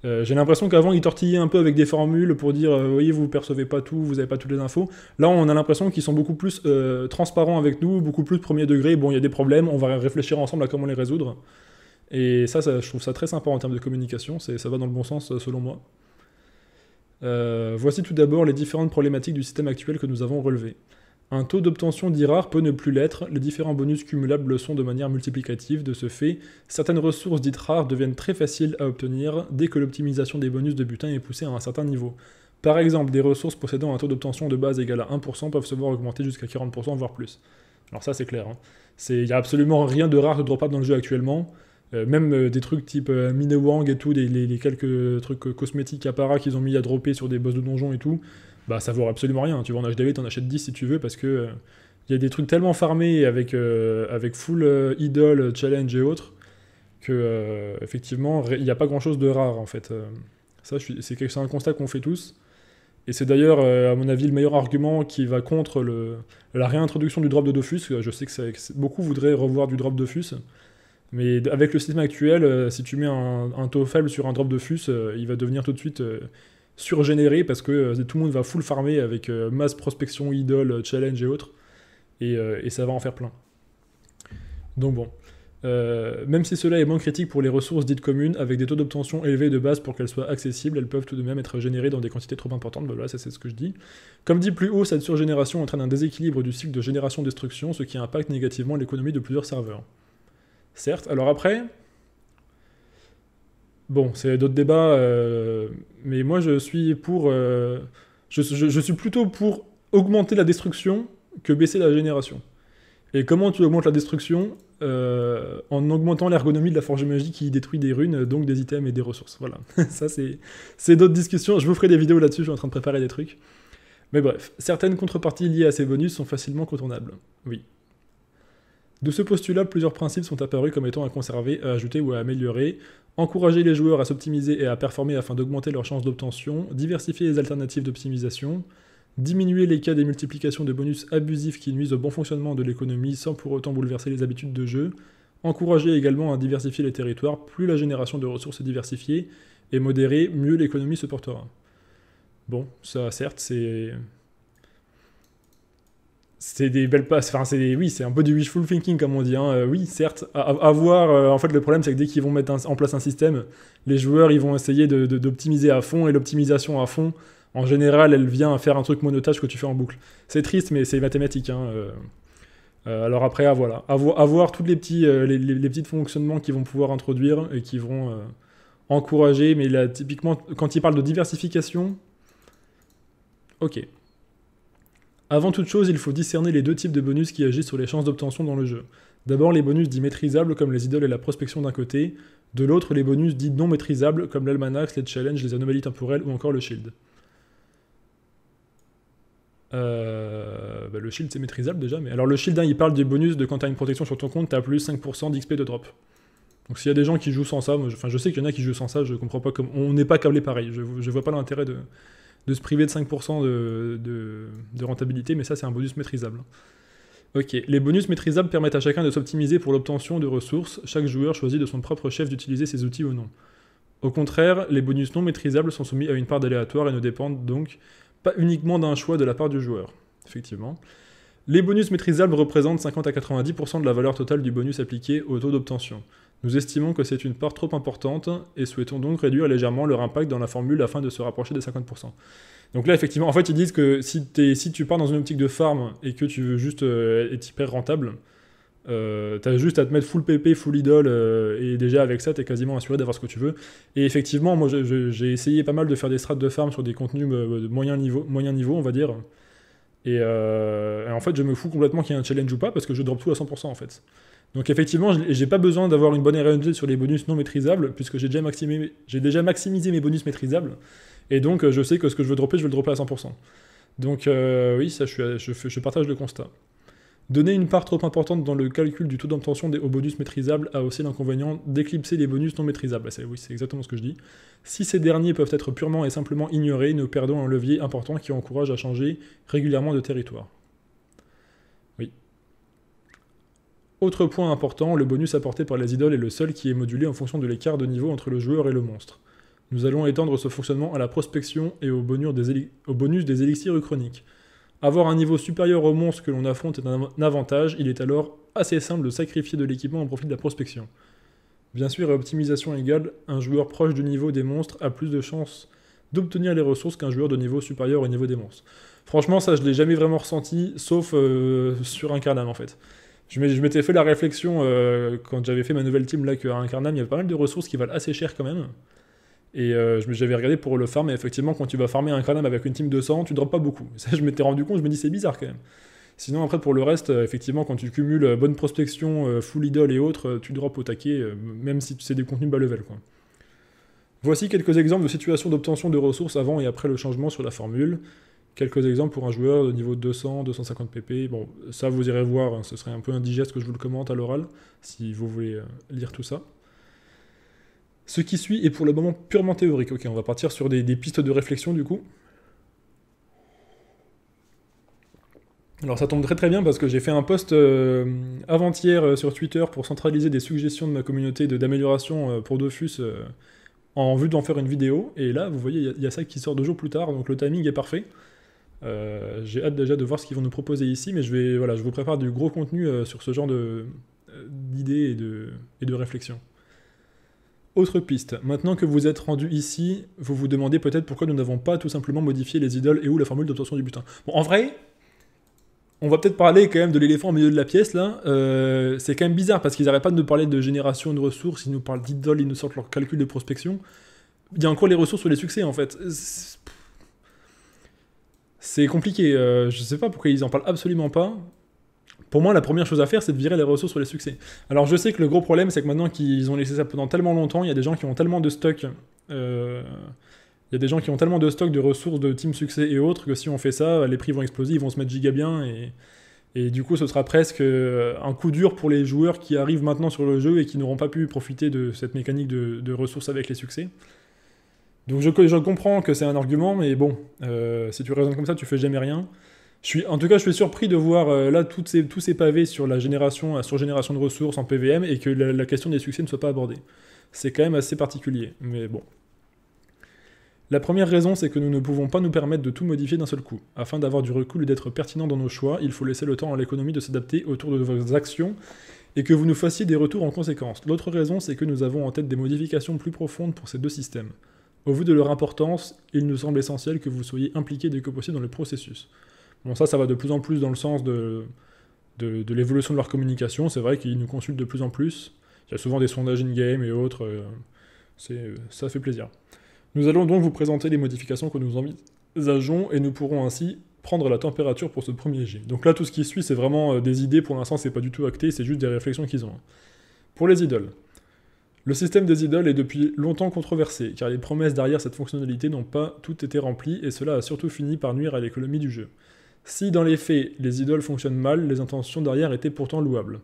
Euh, j'ai l'impression qu'avant, ils tortillaient un peu avec des formules pour dire, euh, oui voyez, vous percevez pas tout, vous avez pas toutes les infos. Là, on a l'impression qu'ils sont beaucoup plus transparents avec nous, beaucoup plus de premier degré. Bon, il y a des problèmes, on va réfléchir ensemble à comment les résoudre. Et ça, ça je trouve ça très sympa en termes de communication, ça va dans le bon sens selon moi. Euh, voici tout d'abord les différentes problématiques du système actuel que nous avons relevées. Un taux d'obtention rare peut ne plus l'être, les différents bonus cumulables le sont de manière multiplicative, de ce fait, certaines ressources dites rares deviennent très faciles à obtenir dès que l'optimisation des bonus de butin est poussée à un certain niveau. Par exemple, des ressources possédant un taux d'obtention de base égal à 1% peuvent se voir augmenter jusqu'à 40%, voire plus. Alors ça c'est clair, hein. il n'y a absolument rien de rare de dropable dans le jeu actuellement, euh, même euh, des trucs type euh, Minewang et tout, les, quelques trucs euh, cosmétiques para qu'ils ont mis à dropper sur des boss de donjon et tout, bah ça vaut absolument rien. Tu vois, en HDV, t'en achètes 10 si tu veux parce que il y a des trucs tellement farmés avec, avec full idol, challenge et autres que effectivement il n'y a pas grand chose de rare en fait. ça, c'est un constat qu'on fait tous. Et c'est d'ailleurs, à mon avis, le meilleur argument qui va contre la réintroduction du drop de Dofus. Je sais que, que beaucoup voudraient revoir du drop de Dofus. Mais avec le système actuel, euh, si tu mets un, taux faible sur un drop de fus, euh, il va devenir tout de suite euh, surgénéré parce que tout le monde va full farmer avec masse prospection, Idol, challenge et autres. Et, ça va en faire plein. Donc bon. même si cela est moins critique pour les ressources dites communes, avec des taux d'obtention élevés de base pour qu'elles soient accessibles, elles peuvent tout de même être générées dans des quantités trop importantes. Voilà, ça c'est ce que je dis. Comme dit plus haut, cette surgénération entraîne un déséquilibre du cycle de génération-destruction, ce qui impacte négativement l'économie de plusieurs serveurs certes. Alors après, bon, c'est d'autres débats, euh, mais moi je suis pour. Euh, je, suis plutôt pour augmenter la destruction que baisser la génération. Et comment tu augmentes la destruction euh, En augmentant l'ergonomie de la forge magique qui détruit des runes, donc des items et des ressources. Voilà, ça c'est d'autres discussions. Je vous ferai des vidéos là-dessus, je suis en train de préparer des trucs. Mais bref, certaines contreparties liées à ces bonus sont facilement contournables. Oui, de ce postulat, plusieurs principes sont apparus comme étant à conserver, à ajouter ou à améliorer. Encourager les joueurs à s'optimiser et à performer afin d'augmenter leurs chances d'obtention, diversifier les alternatives d'optimisation, diminuer les cas des multiplications de bonus abusifs qui nuisent au bon fonctionnement de l'économie sans pour autant bouleverser les habitudes de jeu, encourager également à diversifier les territoires, plus la génération de ressources est diversifiée, et modérée, mieux l'économie se portera. Bon, ça certes, c'est c'est des belles passes. Enfin, c'est oui, c'est un peu du wishful thinking comme on dit. Hein. Euh, oui, certes, avoir. Euh, en fait, le problème c'est que dès qu'ils vont mettre en place un système, les joueurs ils vont essayer de, d'optimiser à fond et l'optimisation à fond, en général, elle vient faire un truc monotage que tu fais en boucle. C'est triste, mais c'est mathématique. Hein, euh, alors après, ah, voilà, avoir, avoir tous les petits, les, fonctionnements qu'ils vont pouvoir introduire et qui vont encourager. Mais là, typiquement, quand ils parlent de diversification, ok. Avant toute chose, il faut discerner les deux types de bonus qui agissent sur les chances d'obtention dans le jeu. D'abord les bonus dits maîtrisables comme les idoles et la prospection d'un côté, de l'autre les bonus dits non maîtrisables comme l'almanach, les challenges, les anomalies temporelles ou encore le shield. Euh, bah, le shield c'est maîtrisable déjà, mais alors le shield il parle des bonus de quand t'as une protection sur ton compte, t'as plus 5% d'XP de drop. Donc s'il y a des gens qui jouent sans ça, enfin je sais qu'il y en a qui jouent sans ça, je comprends pas comme on n'est pas câblé pareil, je, je vois pas l'intérêt de, de se priver de 5% de, rentabilité, mais ça c'est un bonus maîtrisable. Ok, les bonus maîtrisables permettent à chacun de s'optimiser pour l'obtention de ressources, chaque joueur choisit de son propre chef d'utiliser ses outils ou non. Au contraire, les bonus non maîtrisables sont soumis à une part d'aléatoire et ne dépendent donc pas uniquement d'un choix de la part du joueur. Effectivement. Les bonus maîtrisables représentent 50 à 90% de la valeur totale du bonus appliqué au taux d'obtention. Nous estimons que c'est une part trop importante et souhaitons donc réduire légèrement leur impact dans la formule afin de se rapprocher des 50%. Donc là, effectivement, en fait, ils disent que si, si tu pars dans une optique de farm et que tu veux juste euh, être hyper rentable, euh, t'as juste à te mettre full PP, full idol, euh, et déjà avec ça, t'es quasiment assuré d'avoir ce que tu veux. Et effectivement, moi, j'ai essayé pas mal de faire des strates de farm sur des contenus moyen niveau, moyen niveau, on va dire. Euh, et, en fait, je me fous complètement qu'il y ait un challenge ou pas parce que je drop tout à 100% en fait. Donc effectivement, j'ai pas besoin d'avoir une bonne RNG sur les bonus non maîtrisables puisque j'ai déjà, maximisé, mes bonus maîtrisables. Et donc, euh, je sais que ce que je veux dropper, je vais le dropper à 100%. Donc euh, oui, ça, je, je partage le constat. Donner une part trop importante dans le calcul du taux d'obtention des bonus maîtrisables a aussi l'inconvénient d'éclipser les bonus non maîtrisables. Ah, oui, c'est exactement ce que je dis. Si ces derniers peuvent être purement et simplement ignorés, nous perdons un levier important qui encourage à changer régulièrement de territoire. Oui. Autre point important, le bonus apporté par les idoles est le seul qui est modulé en fonction de l'écart de niveau entre le joueur et le monstre. Nous allons étendre ce fonctionnement à la prospection et au bonus des, au bonus des élixirs chroniques. Avoir un niveau supérieur aux monstres que l'on affronte est un avantage, il est alors assez simple de sacrifier de l'équipement en profit de la prospection. Bien sûr, optimisation égale, un joueur proche du niveau des monstres a plus de chances d'obtenir les ressources qu'un joueur de niveau supérieur au niveau des monstres. Franchement, ça, je l'ai jamais vraiment ressenti, sauf euh, sur Incarnam, en fait. Je m'étais fait la réflexion euh, quand j'avais fait ma nouvelle team là qu'à Incarnam, il y avait pas mal de ressources qui valent assez cher quand même. Et euh, j'avais regardé pour le farm, et effectivement, quand tu vas farmer un crâne avec une team de 100, tu drops pas beaucoup. Ça, je m'étais rendu compte, je me dis, c'est bizarre quand même. Sinon, après, pour le reste, euh, effectivement, quand tu cumules euh, bonne prospection, full idol et autres, tu drops au taquet, même si c'est des contenus bas level. Quoi. Voici quelques exemples de situations d'obtention de ressources avant et après le changement sur la formule. Quelques exemples pour un joueur de niveau 200, 250 pp. Bon, ça, vous irez voir, hein, ce serait un peu indigeste que je vous le commente à l'oral, si vous voulez lire tout ça. Ce qui suit est pour le moment purement théorique. Ok, on va partir sur des, pistes de réflexion du coup. Alors ça tombe très très bien parce que j'ai fait un post euh, avant-hier euh, sur Twitter pour centraliser des suggestions de ma communauté d'amélioration euh, pour Dofus en vue d'en faire une vidéo. Et là, vous voyez, il y, a ça qui sort deux jours plus tard, donc le timing est parfait. j'ai hâte déjà de voir ce qu'ils vont nous proposer ici, mais je vais voilà, je vous prépare du gros contenu sur ce genre d'idées et de, et de réflexions. Autre piste, maintenant que vous êtes rendu ici, vous vous demandez peut-être pourquoi nous n'avons pas tout simplement modifié les idoles et ou la formule d'obtention du butin. Bon, en vrai, on va peut-être parler quand même de l'éléphant au milieu de la pièce là. Euh, c'est quand même bizarre parce qu'ils n'arrêtent pas de nous parler de génération de ressources, ils nous parlent d'idoles, ils nous sortent leur calcul de prospection. Il y a encore les ressources ou les succès en fait. C'est compliqué, euh, Je ne sais pas pourquoi ils en parlent absolument pas. Pour moi, la première chose à faire, c'est de virer les ressources sur les succès. Alors je sais que le gros problème, c'est que maintenant qu'ils ont laissé ça pendant tellement longtemps, il y a des gens qui ont tellement de stock. Euh, il y des gens qui ont tellement de stock de ressources de team succès et autres que si on fait ça, les prix vont exploser, ils vont se mettre giga bien et, et du coup, ce sera presque euh, un coup dur pour les joueurs qui arrivent maintenant sur le jeu et qui n'auront pas pu profiter de cette mécanique de, ressources avec les succès. Donc je, comprends que c'est un argument, mais bon, euh, si tu raisonnes comme ça, tu fais jamais rien en tout cas, je suis surpris de voir euh, là tous ces pavés sur la génération, la euh, surgénération de ressources en PVM et que la, question des succès ne soit pas abordée. C'est quand même assez particulier, mais bon. La première raison, c'est que nous ne pouvons pas nous permettre de tout modifier d'un seul coup. Afin d'avoir du recul et d'être pertinent dans nos choix, il faut laisser le temps à l'économie de s'adapter autour de vos actions et que vous nous fassiez des retours en conséquence. L'autre raison, c'est que nous avons en tête des modifications plus profondes pour ces deux systèmes. Au vu de leur importance, il nous semble essentiel que vous soyez impliqués dès que possible dans le processus. Bon, ça, ça va de plus en plus dans le sens de, l'évolution de leur communication. C'est vrai qu'ils nous consultent de plus en plus. Il y a souvent des sondages in-game et autres. Euh, euh, ça fait plaisir. Nous allons donc vous présenter les modifications que nous envisageons et nous pourrons ainsi prendre la température pour ce premier jet. Donc là, tout ce qui suit, c'est vraiment euh, des idées. Pour l'instant, c'est pas du tout acté, c'est juste des réflexions qu'ils ont. Pour les idoles. Le système des idoles est depuis longtemps controversé, car les promesses derrière cette fonctionnalité n'ont pas toutes été remplies, et cela a surtout fini par nuire à l'économie du jeu. Si dans les faits, les idoles fonctionnent mal, les intentions derrière étaient pourtant louables.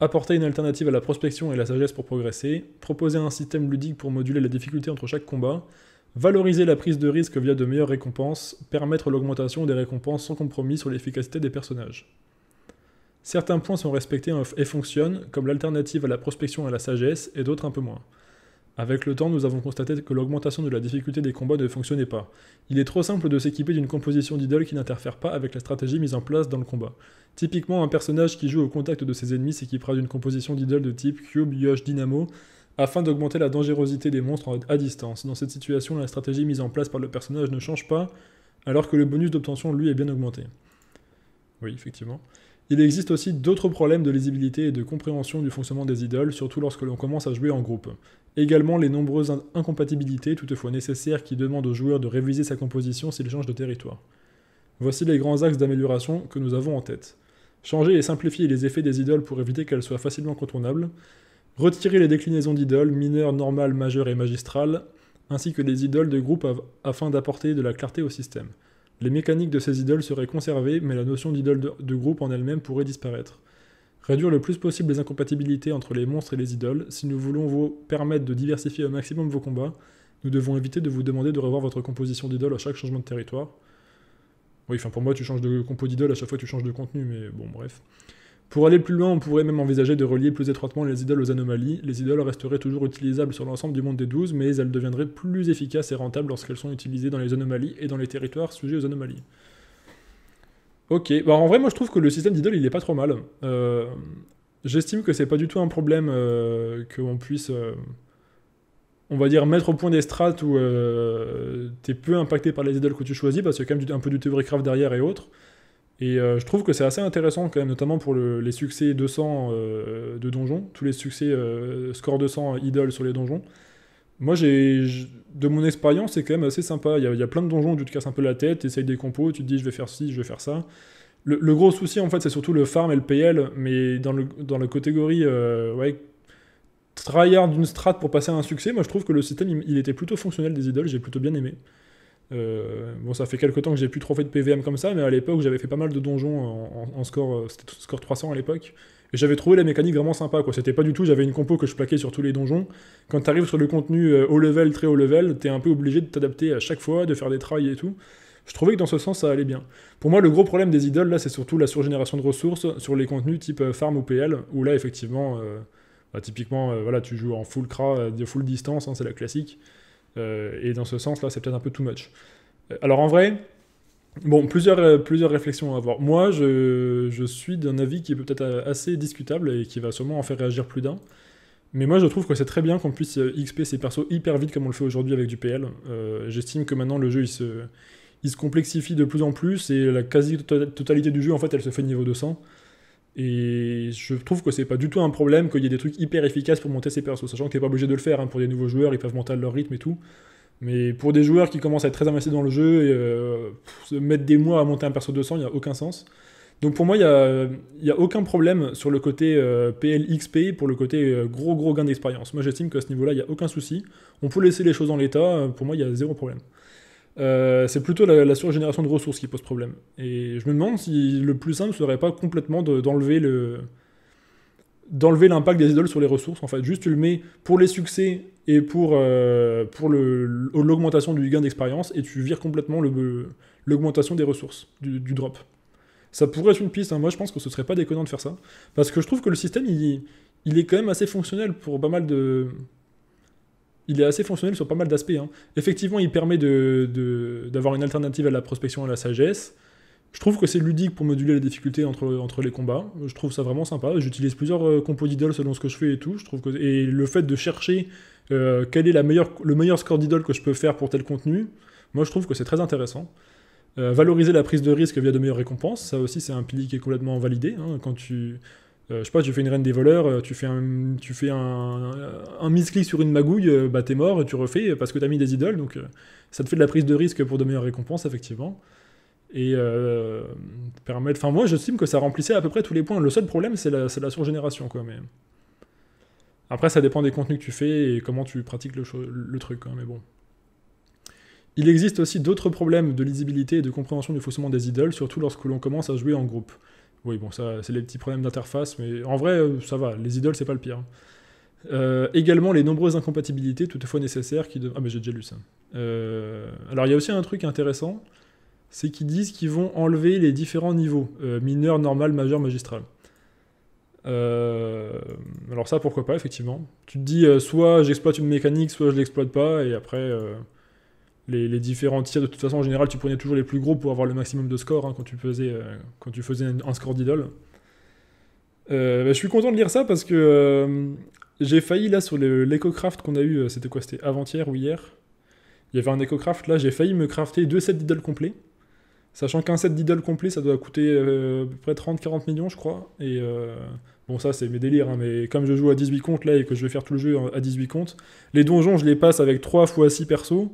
Apporter une alternative à la prospection et la sagesse pour progresser, proposer un système ludique pour moduler la difficulté entre chaque combat, valoriser la prise de risque via de meilleures récompenses, permettre l'augmentation des récompenses sans compromis sur l'efficacité des personnages. Certains points sont respectés et fonctionnent, comme l'alternative à la prospection et à la sagesse, et d'autres un peu moins. Avec le temps, nous avons constaté que l'augmentation de la difficulté des combats ne fonctionnait pas. Il est trop simple de s'équiper d'une composition d'idoles qui n'interfère pas avec la stratégie mise en place dans le combat. Typiquement, un personnage qui joue au contact de ses ennemis s'équipera d'une composition d'idoles de type Cube, Yosh, Dynamo, afin d'augmenter la dangerosité des monstres à distance. Dans cette situation, la stratégie mise en place par le personnage ne change pas, alors que le bonus d'obtention, lui, est bien augmenté. Oui, effectivement. Il existe aussi d'autres problèmes de lisibilité et de compréhension du fonctionnement des idoles, surtout lorsque l'on commence à jouer en groupe. Également les nombreuses incompatibilités, toutefois nécessaires, qui demandent au joueur de réviser sa composition s'il change de territoire. Voici les grands axes d'amélioration que nous avons en tête. Changer et simplifier les effets des idoles pour éviter qu'elles soient facilement contournables. Retirer les déclinaisons d'idoles mineures, normales, majeures et magistrales, ainsi que les idoles de groupe afin d'apporter de la clarté au système. Les mécaniques de ces idoles seraient conservées, mais la notion d'idole de, groupe en elle-même pourrait disparaître. Réduire le plus possible les incompatibilités entre les monstres et les idoles, si nous voulons vous permettre de diversifier au maximum vos combats, nous devons éviter de vous demander de revoir votre composition d'idole à chaque changement de territoire. Oui, enfin pour moi, tu changes de compo d'idole à chaque fois que tu changes de contenu, mais bon, bref. Pour aller plus loin, on pourrait même envisager de relier plus étroitement les idoles aux anomalies. Les idoles resteraient toujours utilisables sur l'ensemble du monde des 12, mais elles deviendraient plus efficaces et rentables lorsqu'elles sont utilisées dans les anomalies et dans les territoires sujets aux anomalies. Ok, bah, en vrai, moi je trouve que le système d'idoles il est pas trop mal. Euh, j'estime que c'est pas du tout un problème euh, qu'on puisse, euh, on va dire, mettre au point des strates où tu euh, t'es peu impacté par les idoles que tu choisis, parce qu'il y a quand même un peu du craft derrière et autres. Et euh, je trouve que c'est assez intéressant quand même, notamment pour les succès 200 euh, de donjons, tous les succès euh, score 200 idoles sur les donjons. Moi, j'ai, de mon expérience, c'est quand même assez sympa. Il y, a, plein de donjons où tu te casses un peu la tête, tu essayes des compos, tu te dis je vais faire ci, je vais faire ça. Le, gros souci, en fait, c'est surtout le farm et le PL, mais dans, le, dans la catégorie ouais, tryhard d'une strat pour passer à un succès, moi je trouve que le système, il était plutôt fonctionnel des idoles, j'ai plutôt bien aimé. Euh, bon, ça fait quelques temps que j'ai plus trop fait de PVM comme ça, mais à l'époque, j'avais fait pas mal de donjons en, score, euh, c'était score 300 à l'époque. Et j'avais trouvé la mécanique vraiment sympa, quoi. C'était pas du tout, j'avais une compo que je plaquais sur tous les donjons. Quand t'arrives sur le contenu euh, haut level, très haut level, t'es un peu obligé de t'adapter à chaque fois, de faire des trails et tout. Je trouvais que dans ce sens, ça allait bien. Pour moi, le gros problème des idoles, là, c'est surtout la surgénération de ressources sur les contenus type farm ou PL, où là, effectivement, bah, typiquement, voilà, tu joues en full de full distance, hein, c'est la classique. Euh, et dans ce sens-là, c'est peut-être un peu too much. Euh, alors en vrai, Bon, plusieurs, euh, plusieurs réflexions à avoir. Moi, je, je suis d'un avis qui est peut-être assez discutable et qui va sûrement en faire réagir plus d'un. Mais moi, je trouve que c'est très bien qu'on puisse XP ses persos hyper vite comme on le fait aujourd'hui avec du PL. J'estime que maintenant, le jeu, il se, il se complexifie de plus en plus et la quasi-totalité du jeu, en fait, elle se fait niveau 200. Et je trouve que c'est pas du tout un problème qu'il y ait des trucs hyper efficaces pour monter ses persos, sachant que t'es pas obligé de le faire. Hein, pour des nouveaux joueurs, ils peuvent monter à leur rythme et tout. Mais pour des joueurs qui commencent à être très investis dans le jeu, et, euh, mettre des mois à monter un perso 200, il n'y a aucun sens. Donc pour moi, il n'y a, aucun problème sur le côté PLXP, euh, pour le côté euh, gros gros gain d'expérience. Moi j'estime qu'à ce niveau-là, il n'y a aucun souci. On peut laisser les choses dans l'état, pour moi il y a zéro problème. Euh, c'est plutôt la, surgénération de ressources qui pose problème. Et je me demande si le plus simple serait pas complètement d'enlever le d'enlever l'impact des idoles sur les ressources en fait juste tu le mets pour les succès et pour, euh, pour le l'augmentation du gain d'expérience et tu vires complètement l'augmentation des ressources du, drop ça pourrait être une piste hein. moi je pense que ce serait pas déconnant de faire ça parce que je trouve que le système il, il est quand même assez fonctionnel pour pas mal de il est assez fonctionnel sur pas mal d'aspects. Hein. Effectivement, il permet d'avoir de, une alternative à la prospection et à la sagesse. Je trouve que c'est ludique pour moduler les difficultés entre, entre les combats. Je trouve ça vraiment sympa. J'utilise plusieurs euh, compos d'idoles selon ce que je fais et tout. Je trouve que, et le fait de chercher euh, quel est la meilleure, le meilleur score d'idole que je peux faire pour tel contenu, moi je trouve que c'est très intéressant. Euh, valoriser la prise de risque via de meilleures récompenses, ça aussi c'est un pilier qui est complètement validé. Hein. Quand tu, euh, je sais pas, tu fais une reine des voleurs, euh, tu fais un, tu un, sur une magouille, euh, bah t'es mort, tu refais parce que t'as mis des idoles, donc ça te fait de la prise de risque pour de meilleures récompenses, effectivement. Et euh, Enfin, moi, j'estime que ça remplissait à peu près tous les points. Le seul problème, c'est la, surgénération, quand même. Après, ça dépend des contenus que tu fais et comment tu pratiques le, truc, hein, mais bon. Il existe aussi d'autres problèmes de lisibilité et de compréhension du faussement des idoles, surtout lorsque l'on commence à jouer en groupe. Oui, bon, ça, c'est les petits problèmes d'interface, mais en vrai, euh, ça va. Les idoles, c'est pas le pire. Euh, également les nombreuses incompatibilités toutefois nécessaires qui... Ah mais j'ai déjà lu ça. Euh, alors il y a aussi un truc intéressant, c'est qu'ils disent qu'ils vont enlever les différents niveaux, mineur, normal, majeur, magistral. alors ça pourquoi pas effectivement. Tu te dis soit j'exploite une mécanique, soit je l'exploite pas, et après les, différents tiers, De toute façon, en général, tu prenais toujours les plus gros pour avoir le maximum de score hein, quand, tu faisais, euh, quand tu faisais un score d'idole. Euh, bah, je suis content de lire ça parce que euh, j'ai failli là sur l'éco-craft qu'on a eu, c'était quoi C'était avant-hier ou hier Il y avait un éco-craft là, j'ai failli me crafter deux sets d'idoles complets. Sachant qu'un set d'idole complet ça doit coûter à peu près 30-40 millions, je crois. Et bon, ça c'est mes délires, hein, mais comme je joue à 18 comptes là et que je vais faire tout le jeu à 18 comptes, les donjons je les passe avec 3 x 6 persos.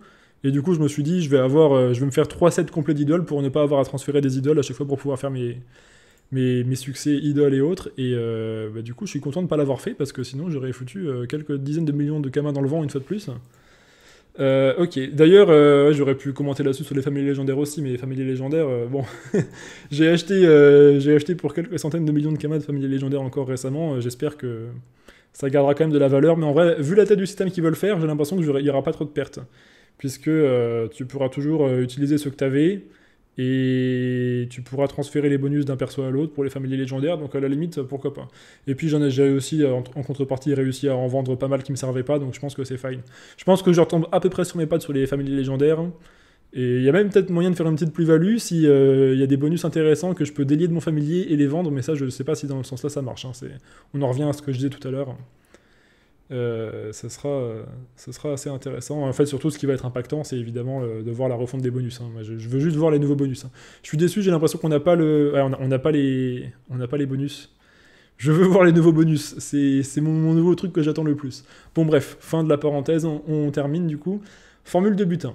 Et du coup, je me suis dit, je vais, avoir, euh, je vais me faire 3 sets complets d'idoles pour ne pas avoir à transférer des idoles à chaque fois pour pouvoir faire mes, succès idoles et autres. Et euh, bah, du coup, je suis content de ne pas l'avoir fait parce que sinon, j'aurais foutu euh, quelques dizaines de millions de kamas dans le vent une fois de plus. ok, d'ailleurs, j'aurais pu commenter là-dessus sur les familles légendaires aussi, mais les familles légendaires, bon, j'ai acheté, j'ai acheté pour quelques centaines de millions de kamas de familles légendaires encore récemment. J'espère que ça gardera quand même de la valeur, mais en vrai, vu la tête du système qu'ils veulent faire, j'ai l'impression qu'il n'y aura pas trop de pertes puisque euh, tu pourras toujours euh, utiliser ce que tu avais et tu pourras transférer les bonus d'un perso à l'autre pour les familiers légendaires, donc à la limite, euh, pourquoi pas. Et puis j'en ai déjà aussi, en, contrepartie, réussi à en vendre pas mal qui me servaient pas, donc je pense que c'est fine. Je pense que je retombe à peu près sur mes pattes sur les familiers légendaires. Hein. Et il y a même peut-être moyen de faire une petite plus-value si il y a des bonus intéressants que je peux délier de mon familier et les vendre, mais ça je ne sais pas si dans le sens là ça marche. Hein. on en revient à ce que je disais tout à l'heure ce euh, ça, sera, euh, sera assez intéressant. En fait, surtout, ce qui va être impactant, c'est évidemment euh, de voir la refonte des bonus. Hein. Moi, je, veux juste voir les nouveaux bonus. Hein. Je suis déçu, j'ai l'impression qu'on n'a pas, le... Ah, on n'a pas, les... On pas les bonus. Je veux voir les nouveaux bonus. C'est mon, mon, nouveau truc que j'attends le plus. Bon, bref, fin de la parenthèse, on, termine du coup. Formule de butin.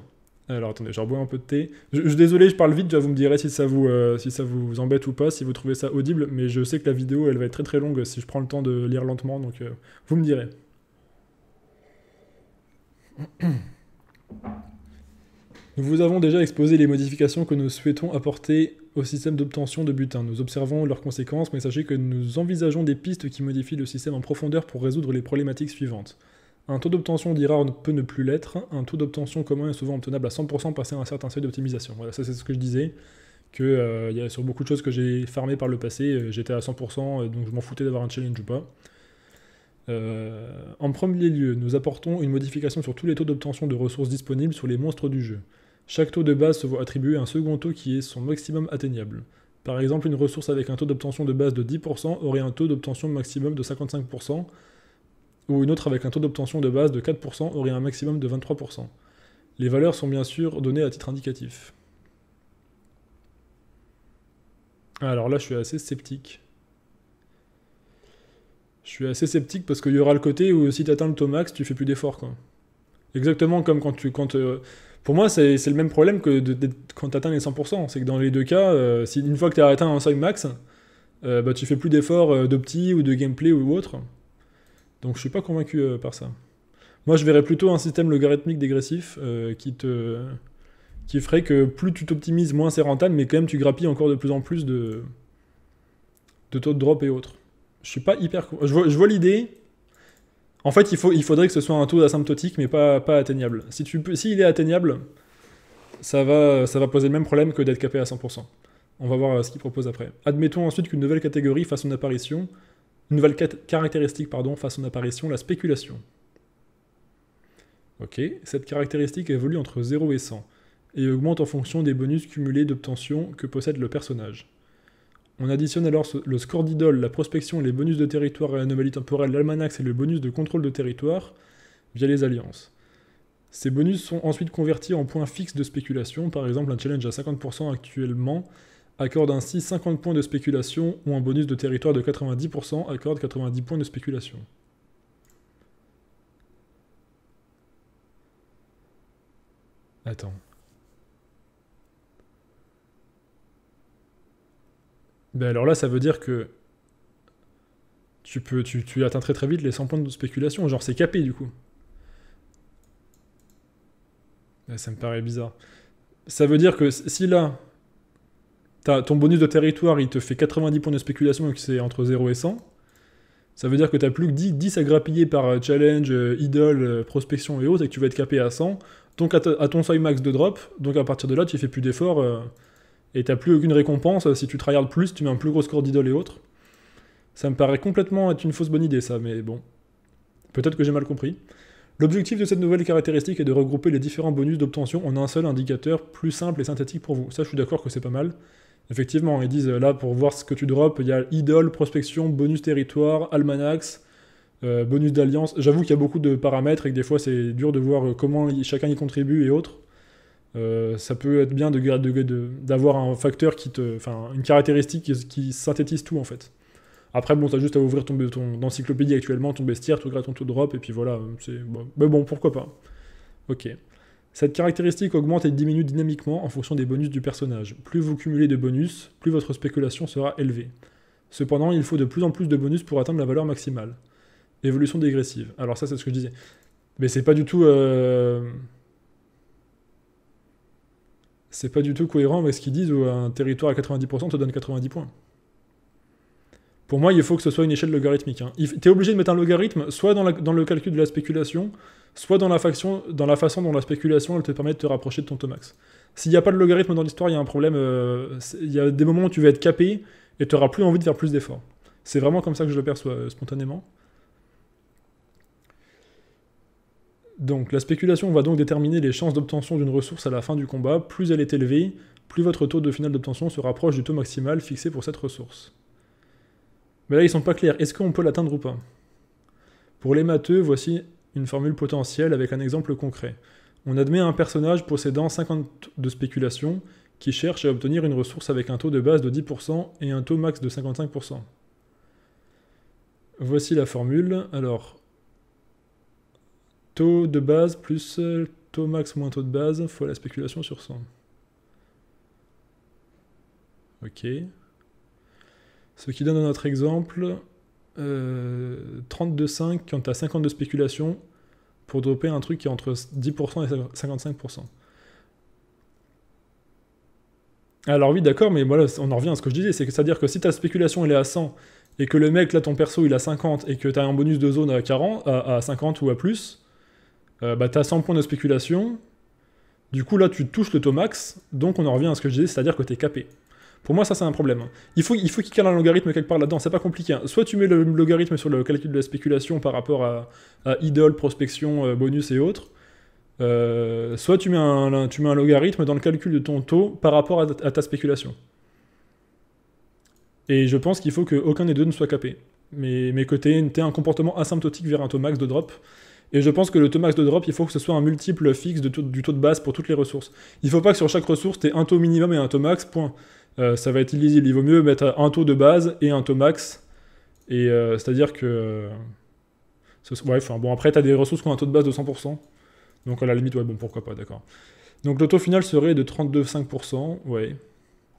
Alors attendez, je rebois un peu de thé. Je, suis désolé, je parle vite, vous me direz si ça vous, si ça vous embête ou pas, si vous trouvez ça audible, mais je sais que la vidéo elle va être très très longue si je prends le temps de lire lentement, donc vous me direz. Nous vous avons déjà exposé les modifications que nous souhaitons apporter au système d'obtention de butin. Nous observons leurs conséquences, mais sachez que nous envisageons des pistes qui modifient le système en profondeur pour résoudre les problématiques suivantes. Un taux d'obtention d'Irar peut ne plus l'être, un taux d'obtention commun est souvent obtenable à 100% passé un certain seuil d'optimisation. Voilà, ça c'est ce que je disais, que euh, il y a, sur beaucoup de choses que j'ai farmées par le passé, euh, j'étais à 100%, euh, donc je m'en foutais d'avoir un challenge ou pas. Euh, en premier lieu, nous apportons une modification sur tous les taux d'obtention de ressources disponibles sur les monstres du jeu. Chaque taux de base se voit attribuer un second taux qui est son maximum atteignable. Par exemple, une ressource avec un taux d'obtention de base de 10% aurait un taux d'obtention maximum de 55%, ou une autre avec un taux d'obtention de base de 4% aurait un maximum de 23%. Les valeurs sont bien sûr données à titre indicatif. Alors là, je suis assez sceptique. Je suis assez sceptique parce qu'il y aura le côté où si tu atteins le taux max, tu fais plus d'efforts. Exactement comme quand tu. Quand, euh, pour moi, c'est, le même problème que quand tu atteins les 100%. C'est que dans les deux cas, euh, si, une fois que tu as atteint un 5 max, euh, bah, tu fais plus d'efforts d'opti ou de gameplay ou autre. Donc je suis pas convaincu par ça. Moi, je verrais plutôt un système logarithmique dégressif qui te. qui ferait que plus tu t'optimises, moins c'est rentable, mais quand même tu grappilles encore de plus en plus de, de taux de drop et autres. Je suis pas hyper. Je vois, l'idée. En fait, il, faut, il faudrait que ce soit un taux asymptotique, mais pas, pas atteignable. Si tu s'il est atteignable, ça va, ça va poser le même problème que d'être capé à 100%. On va voir euh, ce qu'il propose après. Admettons ensuite qu'une nouvelle catégorie fasse son apparition, une nouvelle caractéristique pardon, fasse son apparition, la spéculation. Ok, cette caractéristique évolue entre 0 et 100 et augmente en fonction des bonus cumulés d'obtention que possède le personnage. On additionne alors le score d'idole, la prospection, les bonus de territoire et anomalies temporelle, l'almanax et le bonus de contrôle de territoire via les alliances. Ces bonus sont ensuite convertis en points fixes de spéculation, par exemple un challenge à 50% actuellement accorde ainsi 50 points de spéculation ou un bonus de territoire de 90% accorde 90 points de spéculation. Attends. Ben alors là, ça veut dire que tu peux, tu, tu atteins très très vite les 100 points de spéculation. Genre, c'est capé du coup. ça me paraît bizarre. Ça veut dire que si là, ton bonus de territoire, il te fait 90 points de spéculation et que c'est entre 0 et 100, ça veut dire que tu n'as plus que 10, à grappiller par euh, challenge, euh, idol, euh, prospection et autres, et que tu vas être capé à 100, donc à, ton seuil max de drop, donc à partir de là, tu fais plus d'efforts et t'as plus aucune récompense. Si tu tryhardes plus, tu mets un plus gros score d'idole et autres. Ça me paraît complètement être une fausse bonne idée, ça, mais bon. Peut-être que j'ai mal compris. L'objectif de cette nouvelle caractéristique est de regrouper les différents bonus d'obtention en un seul indicateur plus simple et synthétique pour vous. Ça, je suis d'accord que c'est pas mal. Effectivement, ils disent euh, là pour voir ce que tu drops, il y a idole, prospection, bonus territoire, almanax, euh, bonus d'alliance. J'avoue qu'il y a beaucoup de paramètres et que des fois c'est dur de voir euh, comment chacun y contribue et autres. Euh, ça peut être bien d'avoir de, de, un facteur qui te. Enfin, une caractéristique qui, synthétise tout en fait. Après, bon, t'as juste à ouvrir ton, encyclopédie actuellement, ton bestiaire, tu graton, ton drop, et puis voilà. Bon. Mais bon, pourquoi pas. Ok. Cette caractéristique augmente et diminue dynamiquement en fonction des bonus du personnage. Plus vous cumulez de bonus, plus votre spéculation sera élevée. Cependant, il faut de plus en plus de bonus pour atteindre la valeur maximale. Évolution dégressive. Alors ça, c'est ce que je disais. Mais c'est pas du tout... Euh, c'est pas du tout cohérent avec ce qu'ils disent où un territoire à 90% te donne 90 points. Pour moi, il faut que ce soit une échelle logarithmique. Hein. Tu es obligé de mettre un logarithme soit dans, dans, le calcul de la spéculation, soit dans la, faction, dans la façon dont la spéculation elle te permet de te rapprocher de ton max. S'il n'y a pas de logarithme dans l'histoire, il y a un problème. Euh, il y a des moments où tu vas être capé et tu n'auras plus envie de faire plus d'efforts. C'est vraiment comme ça que je le perçois euh, spontanément. Donc la spéculation va donc déterminer les chances d'obtention d'une ressource à la fin du combat. Plus elle est élevée, plus votre taux de finale d'obtention se rapproche du taux maximal fixé pour cette ressource. Mais là, ils sont pas clairs. Est-ce qu'on peut l'atteindre ou pas Pour les matheux, voici une formule potentielle avec un exemple concret. On admet un personnage possédant 50 de spéculation qui cherche à obtenir une ressource avec un taux de base de 10% et un taux max de 55%. Voici la formule. Alors, Taux de base plus euh, taux max moins taux de base fois la spéculation sur 100. Ok. Ce qui donne dans notre exemple 32,5 euh, quand tu as 50 de spéculation pour dropper un truc qui est entre 10% et 55%. Alors oui, d'accord, mais voilà, on en revient à ce que je disais, c'est-à-dire que, si ta spéculation elle est à 100 et que le mec, là, ton perso, il a 50 et que tu as un bonus de zone à, 40, à 50 ou à plus, euh, bah, tu as 100 points de spéculation. Du coup, là, tu touches le taux max. Donc, on en revient à ce que je disais, c'est-à-dire que tu es capé. Pour moi, ça, c'est un problème. Il faut, il faut qu'il calme un logarithme quelque part là-dedans. C'est pas compliqué. Hein. Soit tu mets le logarithme sur le calcul de la spéculation par rapport à, idle, idole, prospection, euh, bonus et autres. Euh, soit tu mets, un, tu mets un logarithme dans le calcul de ton taux par rapport à, ta spéculation. Et je pense qu'il faut qu'aucun des deux ne soit capé. Mais, que tu un comportement asymptotique vers un taux max de drop. Et je pense que le taux max de drop, il faut que ce soit un multiple fixe de du taux de base pour toutes les ressources. Il ne faut pas que sur chaque ressource, tu aies un taux minimum et un taux max, point. Euh, ça va être illisible. Il vaut mieux mettre un taux de base et un taux max. Et euh, c'est-à-dire que. ouais, enfin bon, après, tu as des ressources qui ont un taux de base de 100%. Donc à la limite, ouais, bon, pourquoi pas, d'accord. Donc le taux final serait de 32,5%. Ouais.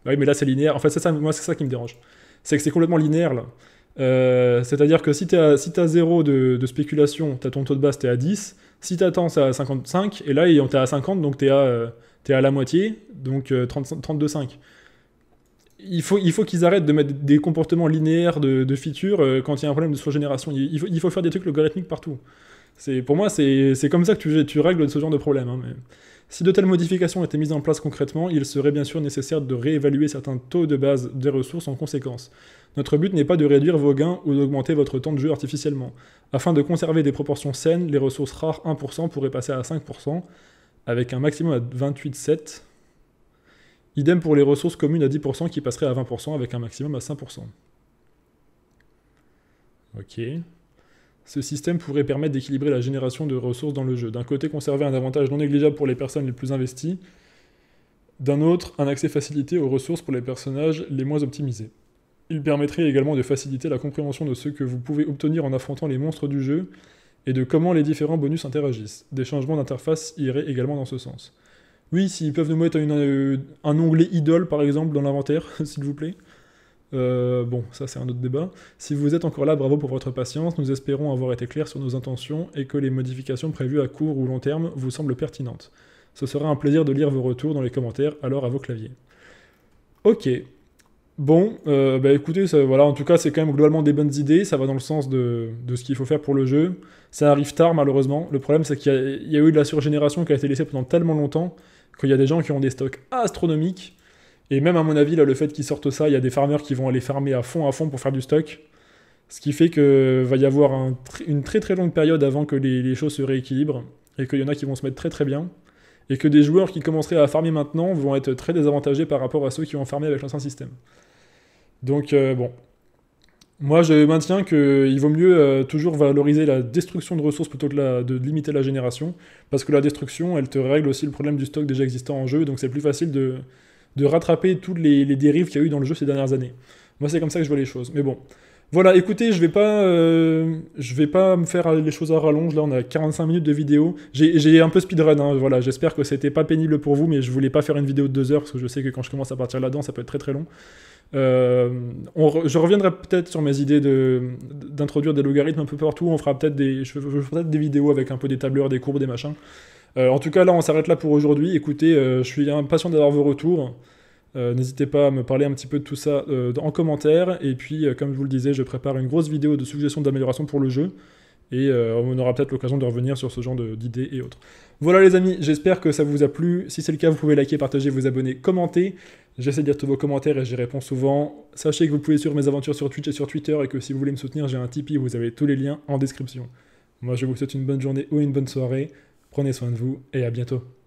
Bah oui, mais là, c'est linéaire. En fait, ça, moi, c'est ça qui me dérange. C'est que c'est complètement linéaire, là. Euh, c'est-à-dire que si tu as, si 0 de, de spéculation, tu as ton taux de base, tu es à 10. Si tu attends, c'est à 55. Et là, tu es à 50, donc tu es, euh, à la moitié, donc 32,5. Euh, il faut, faut qu'ils arrêtent de mettre des comportements linéaires de, de feature quand il y a un problème de surgénération. génération il, faut, faire des trucs logarithmiques partout. Pour moi, c'est comme ça que tu, tu règles ce genre de problème. Hein, si de telles modifications étaient mises en place concrètement, il serait bien sûr nécessaire de réévaluer certains taux de base des ressources en conséquence. Notre but n'est pas de réduire vos gains ou d'augmenter votre temps de jeu artificiellement. Afin de conserver des proportions saines, les ressources rares 1% pourraient passer à 5%, avec un maximum à 28,7%. Idem pour les ressources communes à 10% qui passeraient à 20% avec un maximum à 5%. Ok. Ce système pourrait permettre d'équilibrer la génération de ressources dans le jeu. D'un côté, conserver un avantage non négligeable pour les personnes les plus investies. D'un autre, un accès facilité aux ressources pour les personnages les moins optimisés. Il permettrait également de faciliter la compréhension de ce que vous pouvez obtenir en affrontant les monstres du jeu et de comment les différents bonus interagissent. Des changements d'interface iraient également dans ce sens. Oui, s'ils peuvent nous mettre euh, un onglet idole par exemple dans l'inventaire, s'il vous plaît. Euh, bon, ça c'est un autre débat. Si vous êtes encore là, bravo pour votre patience. Nous espérons avoir été clairs sur nos intentions et que les modifications prévues à court ou long terme vous semblent pertinentes. Ce sera un plaisir de lire vos retours dans les commentaires, alors à vos claviers. Ok. Bon, euh, bah écoutez, voilà, en tout cas, c'est quand même globalement des bonnes idées, ça va dans le sens de, ce qu'il faut faire pour le jeu. Ça arrive tard, malheureusement. Le problème, c'est qu'il y, a eu de la surgénération qui a été laissée pendant tellement longtemps qu'il y a des gens qui ont des stocks astronomiques et même à mon avis, là, le fait qu'ils sortent ça, il y a des farmers qui vont aller farmer à fond, à fond pour faire du stock. Ce qui fait que va y avoir une très très longue période avant que les, choses se rééquilibrent et qu'il y en a qui vont se mettre très très bien. Et que des joueurs qui commenceraient à farmer maintenant vont être très désavantagés par rapport à ceux qui ont farmé avec l'ancien système. Donc euh, bon. Moi je maintiens qu'il vaut mieux euh, toujours valoriser la destruction de ressources plutôt que de limiter la génération. Parce que la destruction, elle te règle aussi le problème du stock déjà existant en jeu. Donc c'est plus facile de, de rattraper toutes les, dérives qu'il y a eu dans le jeu ces dernières années. Moi, c'est comme ça que je vois les choses. Mais bon. Voilà, écoutez, je vais pas, euh, je vais pas me faire les choses à rallonge. Là, on a 45 minutes de vidéo. J'ai un peu speedrun. Hein. voilà, j'espère que c'était pas pénible pour vous, mais je voulais pas faire une vidéo de deux heures parce que je sais que quand je commence à partir là-dedans, ça peut être très très long. Euh, je reviendrai peut-être sur mes idées d'introduire des logarithmes un peu partout. On fera peut-être des, je ferai peut-être des vidéos avec un peu des tableurs, des courbes, des machins. Euh, en tout cas, là, on s'arrête là pour aujourd'hui. Écoutez, euh, je suis impatient d'avoir vos retours. Euh, n'hésitez pas à me parler un petit peu de tout ça en commentaire. Et puis, comme je vous le disais, je prépare une grosse vidéo de suggestions d'amélioration pour le jeu. Et on aura peut-être l'occasion de revenir sur ce genre d'idées et autres. Voilà les amis, j'espère que ça vous a plu. Si c'est le cas, vous pouvez liker, partager, vous abonner, commenter. J'essaie de lire tous vos commentaires et j'y réponds souvent. Sachez que vous pouvez suivre mes aventures sur Twitch et sur Twitter et que si vous voulez me soutenir, j'ai un Tipeee, vous avez tous les liens en description. Moi, je vous souhaite une bonne journée ou une bonne soirée. Prenez soin de vous et à bientôt.